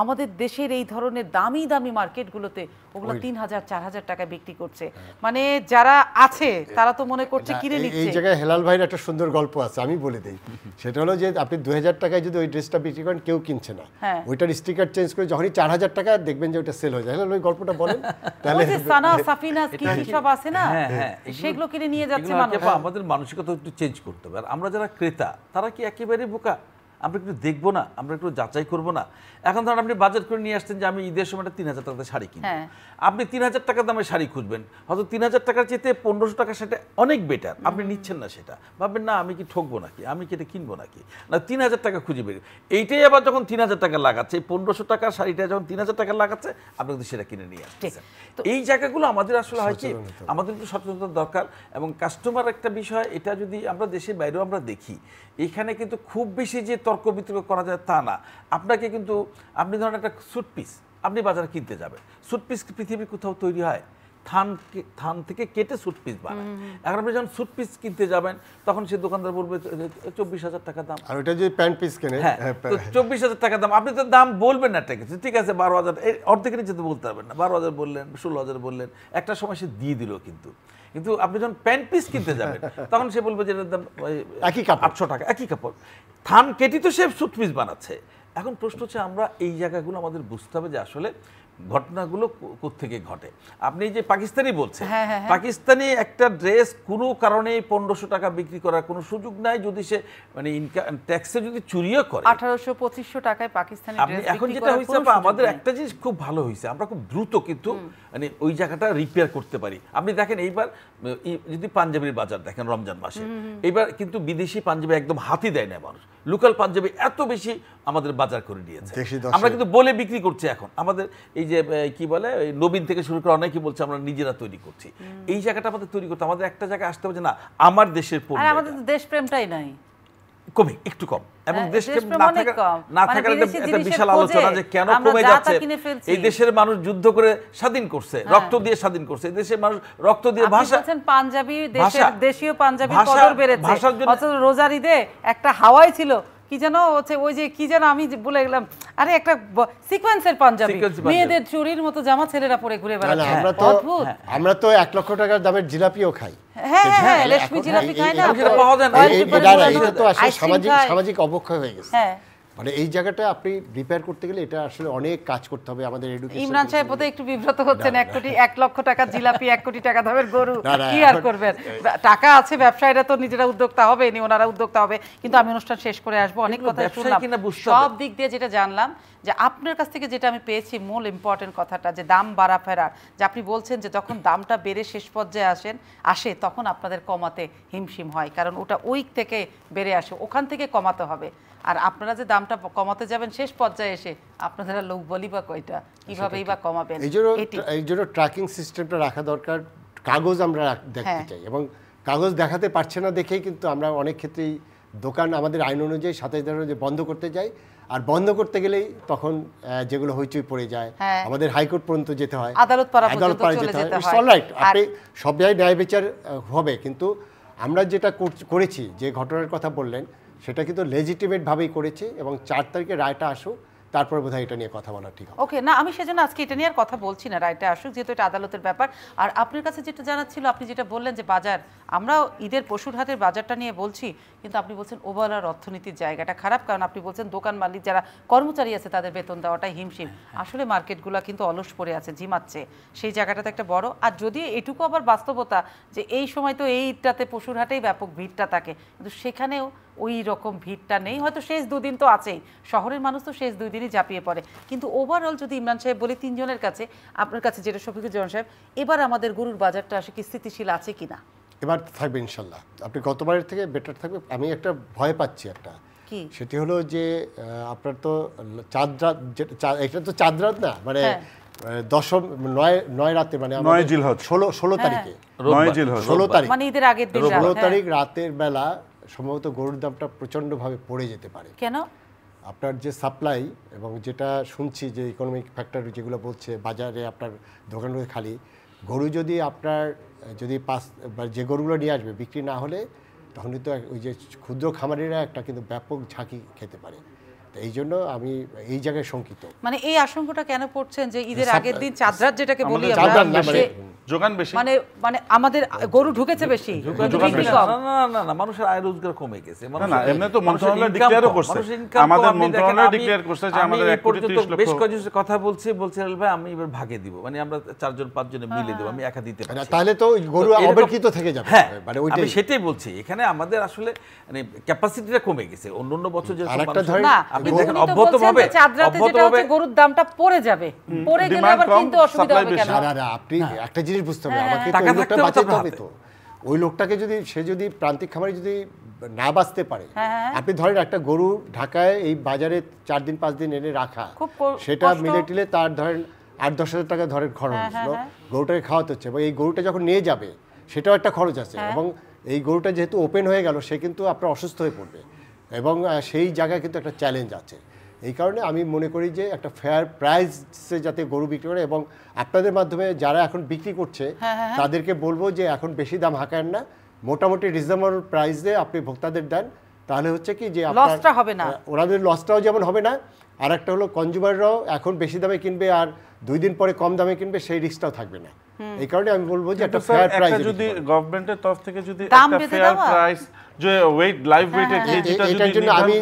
S1: আমাদের দেশের এই ধরনের দামি দামি মার্কেটগুলোতে ওগুলো তিন হাজার চার হাজার টাকা বিক্রি করছে হ্যাঁ। মানে যারা আছে তারা তো মনে করছে কিনে নিচ্ছে এই জায়গায়
S3: হেলাল ভাইয়ের একটা সুন্দর গল্প আছে আমি বলে দিই সেটা হলো যে আপনি দু টাকায় যদি ওই ড্রেসটা বিক্রি করেন কেউ কিনছে না হ্যাঁ। ওইটার স্টিকার চেঞ্জ করে যখনই চার হাজার টাকা দেখবেন যে ওইটা সেল হয়ে যায় হেলাল ভাই গল্পটা বলেন তাহলে সানা
S1: সাফিনা কি সব আছে না হ্যাঁ, সেগুলো কিনে নিয়ে যাচ্ছে মানুষ
S4: আমাদের মানসিকতা একটু চেঞ্জ করতে হবে আর আমরা যারা ক্রেতা তারা কি একেবারে বোকা আমরা একটু দেখবো না আমরা একটু যাচাই করবো না এখন ধরুন আপনি বাজার করে নিয়ে আসছেন যে আমি ঈদের সময়টা তিন হাজার টাকাতে শাড়ি কিনবো হ্যাঁ। আপনি তিন হাজার টাকা দামে শাড়ি খুঁজবেন হয়তো তিন হাজার টাকার চেয়ে পনেরোশো টাকা সেটা অনেক বেটার আপনি নিচ্ছেন না সেটা ভাববেন না আমি কি ঠকবো নাকি আমি কি এটা কিনবো নাকি না তিন হাজার টাকা খুঁজে বের এইটাই আবার যখন তিন হাজার টাকা লাগাচ্ছে এই পনেরোশো টাকার শাড়িটা যখন তিন হাজার টাকা লাগাচ্ছে আপনি কিন্তু সেটা কিনে নিয়ে আসছেন এই জায়গাগুলো আমাদের আসলে হয় কি আমাদের একটু সচেতনতা দরকার এবং কাস্টমার একটা বিষয় এটা যদি আমরা দেশের বাইরেও আমরা দেখি এখানে কিন্তু খুব বেশি যে তর্ক বিতর্ক করা যায় তা না আপনাকে কিন্তু আপনি ধরেন একটা সুটপিস আপনি বাজারে কিনতে যাবেন সুটপিস পৃথিবীর কোথাও তৈরি হয় থান থান থেকে কেটে সুটপিস বানায় এখন আপনি যখন সুটপিস কিনতে যাবেন তখন সে দোকানদার বলবে চব্বিশ হাজার টাকা দাম
S3: আর ওইটা যে প্যান্ট পিস কেনে হ্যাঁ, হ্যাঁ, তো হ্যাঁ।
S4: চব্বিশ হাজার টাকা দাম আপনি তো দাম বলবেন না ঠিক আছে ঠিক আছে বারো হাজার অর্ধেকের নিচে তো বলতে পারবেন না বারো হাজার বললেন ষোলো হাজার বললেন একটা সময় সে দিয়ে দিল কিন্তু কিন্তু আপনি যখন প্যান্ট পিস কিনতে যাবেন তখন সে বলবে যে দাম একই কাপড় আটশো টাকা একই কাপড় থান কেটি তো সে সুট পিস বানাচ্ছে এখন প্রশ্ন হচ্ছে আমরা এই জায়গাগুলো আমাদের বুঝতে হবে যে আসলে ঘটনাগুলো থেকে ঘটে আপনি যে পাকিস্তানি বলছেন হ্যাঁ, হ্যাঁ, হ্যাঁ। পাকিস্তানি একটা ড্রেস কোনো কারণে পনেরোশো টাকা বিক্রি করার কোনো সুযোগ নাই যদি সে মানে ইনকাম ট্যাক্সে যদি চুরিও করে
S1: আঠারোশো পঁচিশশো টাকায় পাকিস্তানি এখন যেটা হয়েছে আমাদের
S4: একটা জিনিস খুব ভালো হয়েছে আমরা খুব দ্রুত কিন্তু মানে ওই জায়গাটা রিপেয়ার করতে পারি আপনি দেখেন এইবার যদি পাঞ্জাবির বাজার দেখেন রমজান মাসে এইবার কিন্তু বিদেশি পাঞ্জাবি একদম হাতি দেয় না মানুষ লোকাল পাঞ্জাবি এত বেশি আমাদের বাজার করে নিয়েছে আমরা কিন্তু বলে বিক্রি করছি এখন আমাদের এই যে কি বলে ওই নবীন থেকে শুরু করে অনেকে বলছে আমরা নিজেরা তৈরি করছি এই জায়গাটা আমাদের তৈরি করতে আমাদের একটা জায়গায় আসতে হবে না আমার দেশের
S1: আমাদের দেশপ্রেমটাই নাই
S4: কমে একটু কম এবং হ্যাঁ, দেশকে না থাকার না মানে থাকার একটা বিশাল আলোচনা যে কেন কমে যাচ্ছে এই দেশের মানুষ যুদ্ধ করে স্বাধীন করছে হ্যাঁ। রক্ত দিয়ে স্বাধীন করছে এই দেশের মানুষ রক্ত দিয়ে ভাষা
S1: পাঞ্জাবি দেশের দেশীয় পাঞ্জাবি কদর বেড়েছে অথচ রোজার ঈদে একটা হাওয়াই ছিল কি যেন হচ্ছে ওই যে কি যেন আমি বলে গেলাম আরে একটা সিকোয়েন্সের পাঞ্জাবি মেয়েদের চুরির মতো জামা ছেলেরা পরে ঘুরে বেড়ায় আমরা তো
S3: আমরা তো এক লক্ষ টাকার দামের জিলাপিও খাই হ্যাঁ হ্যাঁ, হ্যাঁ জিলাপি খাই না পাওয়া যায় না এটা তো আসলে সামাজিক সামাজিক অবক্ষয় হয়ে গেছে হ্যাঁ মানে এই জায়গাটা আপনি রিপেয়ার করতে গেলে এটা আসলে অনেক কাজ করতে হবে আমাদের এডুকেশন ইমরান
S1: সাহেব বোধ একটু বিব্রত হচ্ছেন এক কোটি এক লক্ষ টাকা জিলাপি এক কোটি টাকা দামের গরু কি আর করবেন টাকা আছে ব্যবসায়ীরা তো নিজেরা উদ্যোক্তা হবে নি ওনারা উদ্যোক্তা হবে কিন্তু আমি অনুষ্ঠান শেষ করে আসবো অনেক কথা শুনলাম সব দিক দিয়ে যেটা জানলাম যে আপনার কাছ থেকে যেটা আমি পেয়েছি মূল ইম্পর্টেন্ট কথাটা যে দাম বাড়া ফেরার যে আপনি বলছেন যে যখন দামটা বেড়ে শেষ পর্যায়ে আসেন আসে তখন আপনাদের কমাতে হিমশিম হয় কারণ ওটা উইক থেকে বেড়ে আসে ওখান থেকে কমাতে হবে আর আপনারা যে দামটা কমাতে যাবেন শেষ পর্যায়ে এসে আপনাদের লোক বলি বা কয়টা কিভাবেই বা কমাবেন এই জন্য
S3: এই জন্য ট্র্যাকিং সিস্টেমটা রাখা দরকার কাগজ আমরা দেখতে হ্যাঁ। চাই এবং কাগজ দেখাতে পারছে না দেখেই কিন্তু আমরা অনেক ক্ষেত্রেই দোকান আমাদের আইন অনুযায়ী সাতাশ দিন অনুযায়ী বন্ধ করতে যাই আর বন্ধ করতে গেলেই তখন যেগুলো হইচই পড়ে যায় হ্যাঁ। আমাদের হাইকোর্ট পর্যন্ত যেতে হয় আদালত আদালত পাড়া যেতে হয় অলরাইট আপনি সব জায়গায় ন্যায় বিচার হবে কিন্তু আমরা যেটা করেছি যে ঘটনার কথা বললেন সেটা কিন্তু লেজিটিমেটভাবেই করেছে এবং চার তারিখে রায়টা আসুক তারপর বোধহয় এটা নিয়ে কথা বলা ঠিক
S1: ওকে না আমি সেজন্য আজকে এটা নিয়ে আর কথা বলছি না রায়টা আসুক যেহেতু এটা আদালতের ব্যাপার আর আপনার কাছে যেটা জানার ছিল আপনি যেটা বললেন যে বাজার আমরাও ঈদের পশুর হাতের বাজারটা নিয়ে বলছি কিন্তু আপনি বলছেন ওভারঅল অর্থনীতির জায়গাটা খারাপ কারণ আপনি বলছেন দোকান মালিক যারা কর্মচারী আছে তাদের বেতন দেওয়াটাই হিমশিম আসলে মার্কেটগুলো কিন্তু অলস পড়ে আছে ঝিমাচ্ছে সেই জায়গাটাতে একটা বড় আর যদি এটুকু আবার বাস্তবতা যে এই সময় তো এইটাতে পশুর হাটেই ব্যাপক ভিড়টা থাকে কিন্তু সেখানেও ওই রকম ভিড়টা নেই হয়তো শেষ দুদিন তো আছেই শহরের মানুষ তো শেষ দুই দিনই ঝাঁপিয়ে পড়ে কিন্তু ওভারঅল যদি ইমরান সাহেব বলি তিনজনের কাছে আপনার কাছে যেটা শফিকুজ্জামান সাহেব এবার আমাদের গরুর বাজারটা আসে কি স্থিতিশীল আছে কি না
S3: এবার থাকবে ইনশাল্লাহ আপনি গতবারের থেকে বেটার থাকবে আমি একটা ভয় পাচ্ছি একটা সেটি হলো যে আপনার তো চাঁদরাত এটা তো চাঁদরাত না মানে হ্যাঁ। দশম নয় নয় রাতে মানে ষোলো ষোলো হ্যাঁ। তারিখে ষোলো তারিখ মানে ষোলো হ্যাঁ। তারিখ রাতের বেলা সম্ভবত গরুর দামটা প্রচণ্ডভাবে পড়ে যেতে পারে কেন আপনার যে সাপ্লাই এবং যেটা শুনছি যে ইকোনমিক ফ্যাক্টর যেগুলো বলছে বাজারে আপনার দোকান খালি গরু যদি আপনার যদি পাঁচ যে গরুগুলো নিয়ে আসবে বিক্রি না হলে তখন তো ওই যে ক্ষুদ্র খামারিরা একটা কিন্তু ব্যাপক ঝাঁকি খেতে পারে এই জন্য আমি এই জায়গায় শঙ্কিত মানে
S1: এই আশঙ্কাটা কেন পড়ছেন যে ঈদের আগের দিন চাঁদরাত যেটাকে বলি আমরা যোগান বেশি মানে মানে আমাদের গরু ঢুকেছে বেশি
S4: না না মানুষের আয় রোজগার কমে গেছে না এমনি তো মন্ত্রণালয় করছে আমাদের মন্ত্রণালয় ডিক্লেয়ার করছে যে আমাদের 1 কোটি 30 লক্ষ বেশ কয়েকজন কথা বলছে বলছে ভাই আমি এবার ভাগে দিব মানে আমরা চারজন পাঁচজনে মিলে দেব আমি একা দিতে পারি তাহলে
S3: তো গরু থেকে যাবে হ্যাঁ, মানে ওইটাই আমি
S4: সেটাই বলছি এখানে আমাদের আসলে মানে ক্যাপাসিটিটা কমে গেছে অন্য অন্য বছর যে না আপনি দেখেন অব্যতভাবে অব্যতভাবে
S3: গরুর
S1: দামটা পড়ে যাবে পড়ে গেলে আবার কিন্তু অসুবিধা হবে কেন
S3: আপনি একটা জিনিস জিনিস বুঝতে হবে হ্যাঁ। আমাকে তো লোকটা বাঁচাতে হবে তো ওই লোকটাকে যদি সে যদি প্রান্তিক খামারে যদি না বাঁচতে পারে হ্যাঁ, হ্যাঁ, আপনি ধরেন একটা গরু ঢাকায় এই বাজারে চার দিন পাঁচ দিন এনে রাখা সেটা মিলে টিলে তার ধরেন আট দশ হাজার টাকা ধরেন খরচ হলো গরুটাকে খাওয়াতে হচ্ছে এবং এই গরুটা যখন নিয়ে যাবে সেটাও একটা খরচ আছে এবং এই গরুটা যেহেতু ওপেন হয়ে গেল সে কিন্তু আপনার অসুস্থ হয়ে পড়বে এবং সেই জায়গায় কিন্তু একটা চ্যালেঞ্জ আছে এই কারণে আমি মনে করি যে একটা ফেয়ার প্রাইসে যাতে গরু বিক্রি করে এবং আপনাদের মাধ্যমে যারা এখন বিক্রি করছে হ্যাঁ, হ্যাঁ, হ্যাঁ। তাদেরকে বলবো যে এখন বেশি দাম হাঁকান না মোটামুটি রিজনেবল প্রাইসে আপনি ভোক্তাদের দেন তাহলে হচ্ছে কি যে লসটা হবে না ওনাদের লসটাও যেমন হবে না আর একটা হলো কনজিউমাররাও এখন বেশি দামে কিনবে আর দুই দিন পরে কম দামে কিনবে সেই রিস্কটাও থাকবে না এই কারণে আমি বলবো যে একটা ফেয়ার প্রাইস
S2: যদি गवर्नमेंटের তরফ থেকে যদি একটা ফেয়ার প্রাইস যে ওয়েট লাইভ কেজিটা যদি জন্য আমি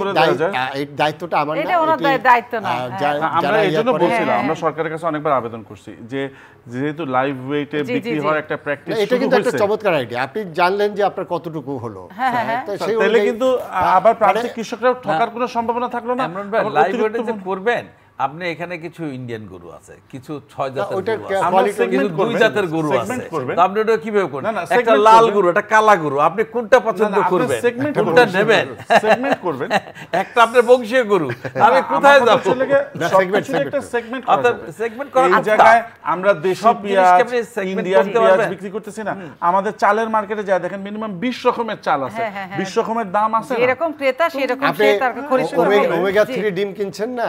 S2: দায়িত্বটা আমার এটা ওনার
S1: দায়িত্ব না হ্যাঁ,
S2: আমরা বলছিলাম আমরা সরকারের কাছে অনেকবার আবেদন করছি যে যেহেতু লাইভ ওয়েটে বিক্রি হওয়ার একটা প্র্যাকটিস
S3: এটা কিন্তু একটা চমৎকার আইডিয়া আপনি জানলেন যে আপনার কতটুকু হলো হ্যাঁ, হ্যাঁ, তাহলে কিন্তু
S2: আবার প্রান্তিক মানে- কৃষকরা ঠকার কোনো সম্ভাবনা থাকলো না
S4: লাইভ ওয়েটে করবেন আপনি এখানে কিছু ইন্ডিয়ান গরু আছে কিছু ছয় জাতের দুই জাতের গরু আপনি ওটা কিভাবে করবেন একটা লাল গরু একটা কালা গরু আপনি কোনটা পছন্দ করবেন কোনটা নেবেন করবেন একটা আপনার বংশীয় গরু আমি কোথায় যাব সেগমেন্ট সেগমেন্ট করা এই জায়গায় আমরা দেশি পেঁয়াজ ইন্ডিয়ান পেঁয়াজ বিক্রি
S2: করতেছি না আমাদের চালের মার্কেটে যা দেখেন মিনিমাম 20 রকমের চাল আছে 20 হ্যাঁ, হ্যাঁ, হ্যাঁ। রকমের দাম আছে এরকম
S1: ক্রেতা সেরকম ক্রেতা খরিদ ওমেগা 3
S3: ডিম কিনছেন না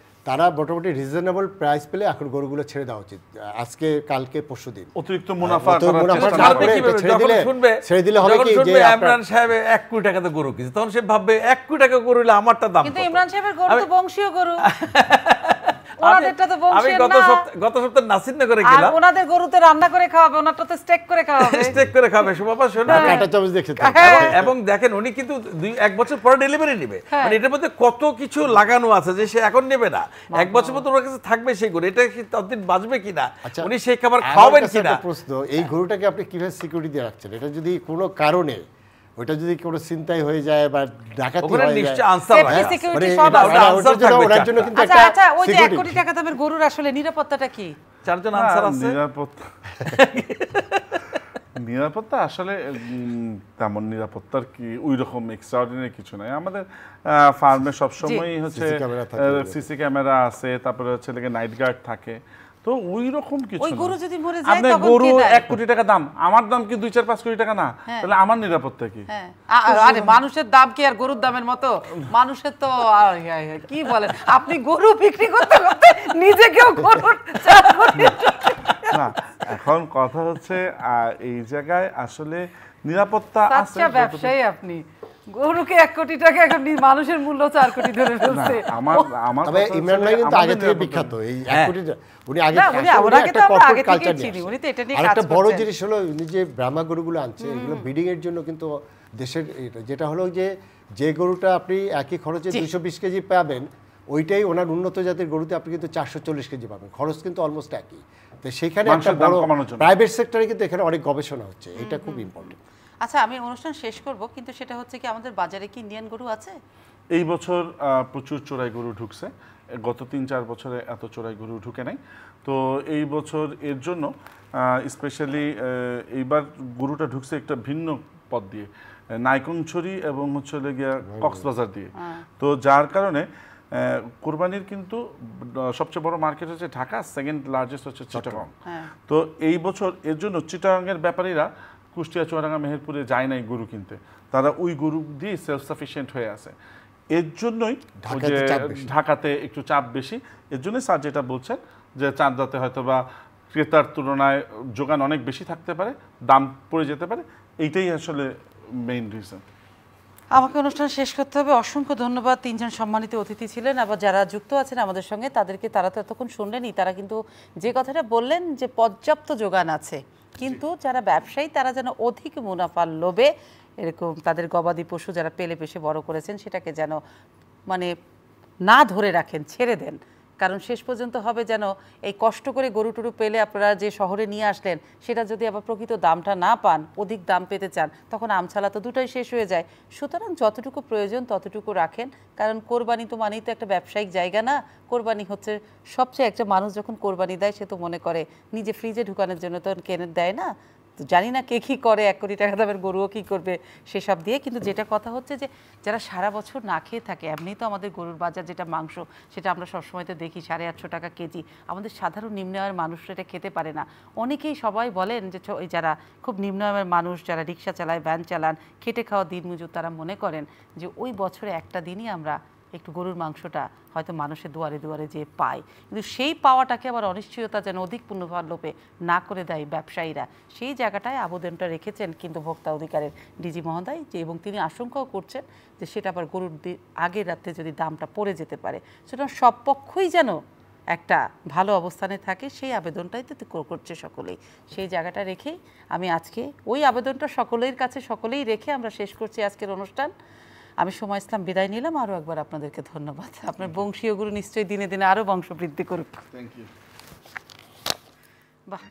S3: তারা মোটামুটি রিজনেবল প্রাইস পেলে এখন গরুগুলো ছেড়ে দেওয়া উচিত আজকে কালকে পরশু দিন অতিরিক্ত হ্যাঁ, মুনাফা ছেড়ে দিলে ছেড়ে দিলে হবে যে ইমরান
S4: টাকাতে গরু তখন ভাববে টাকা গরু আমারটা দাম
S1: ইমরান সাহেবের গরু তো বংশীয় গরু হ্যাঁ। এবং
S4: দেখেন উনি কিন্তু এক বছর পরে ডেলিভারি নেবে হ্যাঁ। মানে এটার মধ্যে কত কিছু লাগানো আছে যে সে এখন নেবে না এক বছর পর ওর কাছে থাকবে সেই গরু এটা ততদিন বাঁচবে কিনা আচ্ছা, উনি সেই খাবার খাওয়াবেন কিনা
S3: প্রশ্ন এই গরুটাকে আপনি কিভাবে সিকিউরিটি দিয়ে রাখছেন এটা যদি কোনো কারণে ওটা যদি কোন চিন্তাই হয়ে যায় বা ডাকাতি হয়ে যায় মানে ওটার জন্য কিন্তু আচ্ছা, একটা আচ্ছা ওই যে 1 কোটি
S1: টাকা দামের গরুর আসলে নিরাপত্তাটা কি চারজন আনসার
S2: আছে নিরাপত্তা নিরাপত্তা আসলে তেমন নিরাপত্তার কি ওই রকম এক্সট্রাঅর্ডিনারি কিছু নাই আমাদের ফার্মে সবসময়ই হচ্ছে সিসি ক্যামেরা আছে তারপরে হচ্ছে নাইট গার্ড থাকে তো ওই রকম কিছু ওই গরু
S1: যদি মরে যায় তখন গরু 1
S2: কোটি টাকা দাম আমার দাম কি 2 4 5 কোটি টাকা না হ্যাঁ। তাহলে আমার নিরাপত্তা কি
S1: হ্যাঁ আরে মানুষের দাম কি আর গরুর দামের মতো মানুষের তো কি বলেন আপনি গরু বিক্রি করতে করতে নিজে কেউ গরুর
S2: না এখন কথা হচ্ছে এই জায়গায় আসলে
S3: নিরাপত্তা আছে ব্যবসায়ী
S1: আপনি গরুকে এক কোটি টাকা এখন মানুষের মূল্য চার কোটি ধরে ফেলছে আমার আমার তবে ইমরান ভাই কিন্তু আগে থেকে
S3: বিখ্যাত এই এক হ্যাঁ। কোটি উনি আগে উনি আগে তো আমরা আগে থেকে চিনি উনি তো এটা নিয়ে কাজ একটা বড় জিনিস হলো উনি যে ব্রাহ্মা গরুগুলো আনছে এগুলো ব্রিডিং এর জন্য কিন্তু দেশের যেটা হলো যে যে গরুটা আপনি একই খরচে দুশো বিশ কেজি পাবেন ওইটাই ওনার উন্নত জাতের গরুতে আপনি কিন্তু চারশো চল্লিশ কেজি পাবেন খরচ কিন্তু অলমোস্ট একই তো সেখানে একটা বড় প্রাইভেট সেক্টরে কিন্তু এখানে অনেক গবেষণা হচ্ছে এটা খুব ইম্পর্টেন্ট
S1: আচ্ছা আমি অনুষ্ঠান শেষ করব কিন্তু সেটা হচ্ছে কি আমাদের বাজারে কি ইন্ডিয়ান গরু আছে
S3: এই বছর
S2: প্রচুর চোরাই গরু ঢুকছে গত তিন চার বছরে এত চোরাই গরু ঢুকে নাই তো এই বছর এর জন্য স্পেশালি এইবার গরুটা ঢুকছে একটা ভিন্ন পথ দিয়ে নাইকংছড়ি এবং হচ্ছে গিয়া কক্সবাজার দিয়ে হ্যাঁ। তো যার কারণে কোরবানির কিন্তু সবচেয়ে বড় মার্কেট হচ্ছে ঢাকা সেকেন্ড লার্জেস্ট হচ্ছে চিটাগং হ্যাঁ। তো এই বছর এর জন্য চিটাগংয়ের ব্যাপারীরা কুষ্টিয়া চুয়াডাঙ্গা মেহেরপুরে যায় নাই গরু কিনতে তারা ওই গরু দিয়ে সেলফ সাফিসিয়েন্ট হয়ে আছে এর জন্যই ঢাকাতে একটু চাপ বেশি এর জন্যই স্যার যেটা বলছেন যে চাঁদাতে হয়তো বা ক্রেতার তুলনায় যোগান অনেক বেশি থাকতে পারে দাম পড়ে যেতে পারে এইটাই আসলে মেইন রিজন
S1: আমাকে অনুষ্ঠান শেষ করতে হবে অসংখ্য ধন্যবাদ তিনজন সম্মানিত অতিথি ছিলেন আবার যারা যুক্ত আছেন আমাদের সঙ্গে তাদেরকে তারা তো এতক্ষণ শুনলেনই তারা কিন্তু যে কথাটা বললেন যে পর্যাপ্ত যোগান আছে কিন্তু যারা ব্যবসায়ী তারা যেন অধিক মুনাফার লোভে এরকম তাদের গবাদি পশু যারা পেলে পেশে বড় করেছেন সেটাকে যেন মানে না ধরে রাখেন ছেড়ে দেন কারণ শেষ পর্যন্ত হবে যেন এই কষ্ট করে গরু টরু পেলে আপনারা যে শহরে নিয়ে আসলেন সেটা যদি আবার প্রকৃত দামটা না পান অধিক দাম পেতে চান তখন আমছালা তো দুটাই শেষ হয়ে যায় সুতরাং যতটুকু প্রয়োজন ততটুকু রাখেন কারণ কোরবানি তো মানেই তো একটা ব্যবসায়িক জায়গা না কোরবানি হচ্ছে সবচেয়ে একটা মানুষ যখন কোরবানি দেয় সে তো মনে করে নিজে ফ্রিজে ঢুকানোর জন্য তো কেনে দেয় না তো জানি না কে কী করে এক কোটি টাকা দামের গরুও কী করবে সেসব দিয়ে কিন্তু যেটা কথা হচ্ছে যে যারা সারা বছর না খেয়ে থাকে এমনি তো আমাদের গরুর বাজার যেটা মাংস সেটা আমরা সবসময় তো দেখি সাড়ে আটশো টাকা কেজি আমাদের সাধারণ নিম্ন আয়ের মানুষরা এটা খেতে পারে না অনেকেই সবাই বলেন যে যারা খুব নিম্ন আয়ের মানুষ যারা রিক্সা চালায় ভ্যান চালান খেটে খাওয়া দিন মজুর তারা মনে করেন যে ওই বছরে একটা দিনই আমরা একটু গরুর মাংসটা হয়তো মানুষের দুয়ারে দুয়ারে যেয়ে পায় কিন্তু সেই পাওয়াটাকে আবার অনিশ্চয়তা যেন অধিক পূর্ণভার লোপে না করে দেয় ব্যবসায়ীরা সেই জায়গাটায় আবেদনটা রেখেছেন কিন্তু ভোক্তা অধিকারের ডিজি মহোদয় যে এবং তিনি আশঙ্কাও করছেন যে সেটা আবার গরুর আগের রাত্রে যদি দামটা পড়ে যেতে পারে সেটা সব পক্ষই যেন একটা ভালো অবস্থানে থাকে সেই আবেদনটাই তো করছে সকলেই সেই জায়গাটা রেখেই আমি আজকে ওই আবেদনটা সকলের কাছে সকলেই রেখে আমরা শেষ করছি আজকের অনুষ্ঠান আমি সময় ইসলাম বিদায় নিলাম আরও একবার আপনাদেরকে ধন্যবাদ আপনার বংশীয় গুরু নিশ্চয়ই দিনে দিনে আরও বংশ বৃদ্ধি করুক বাহ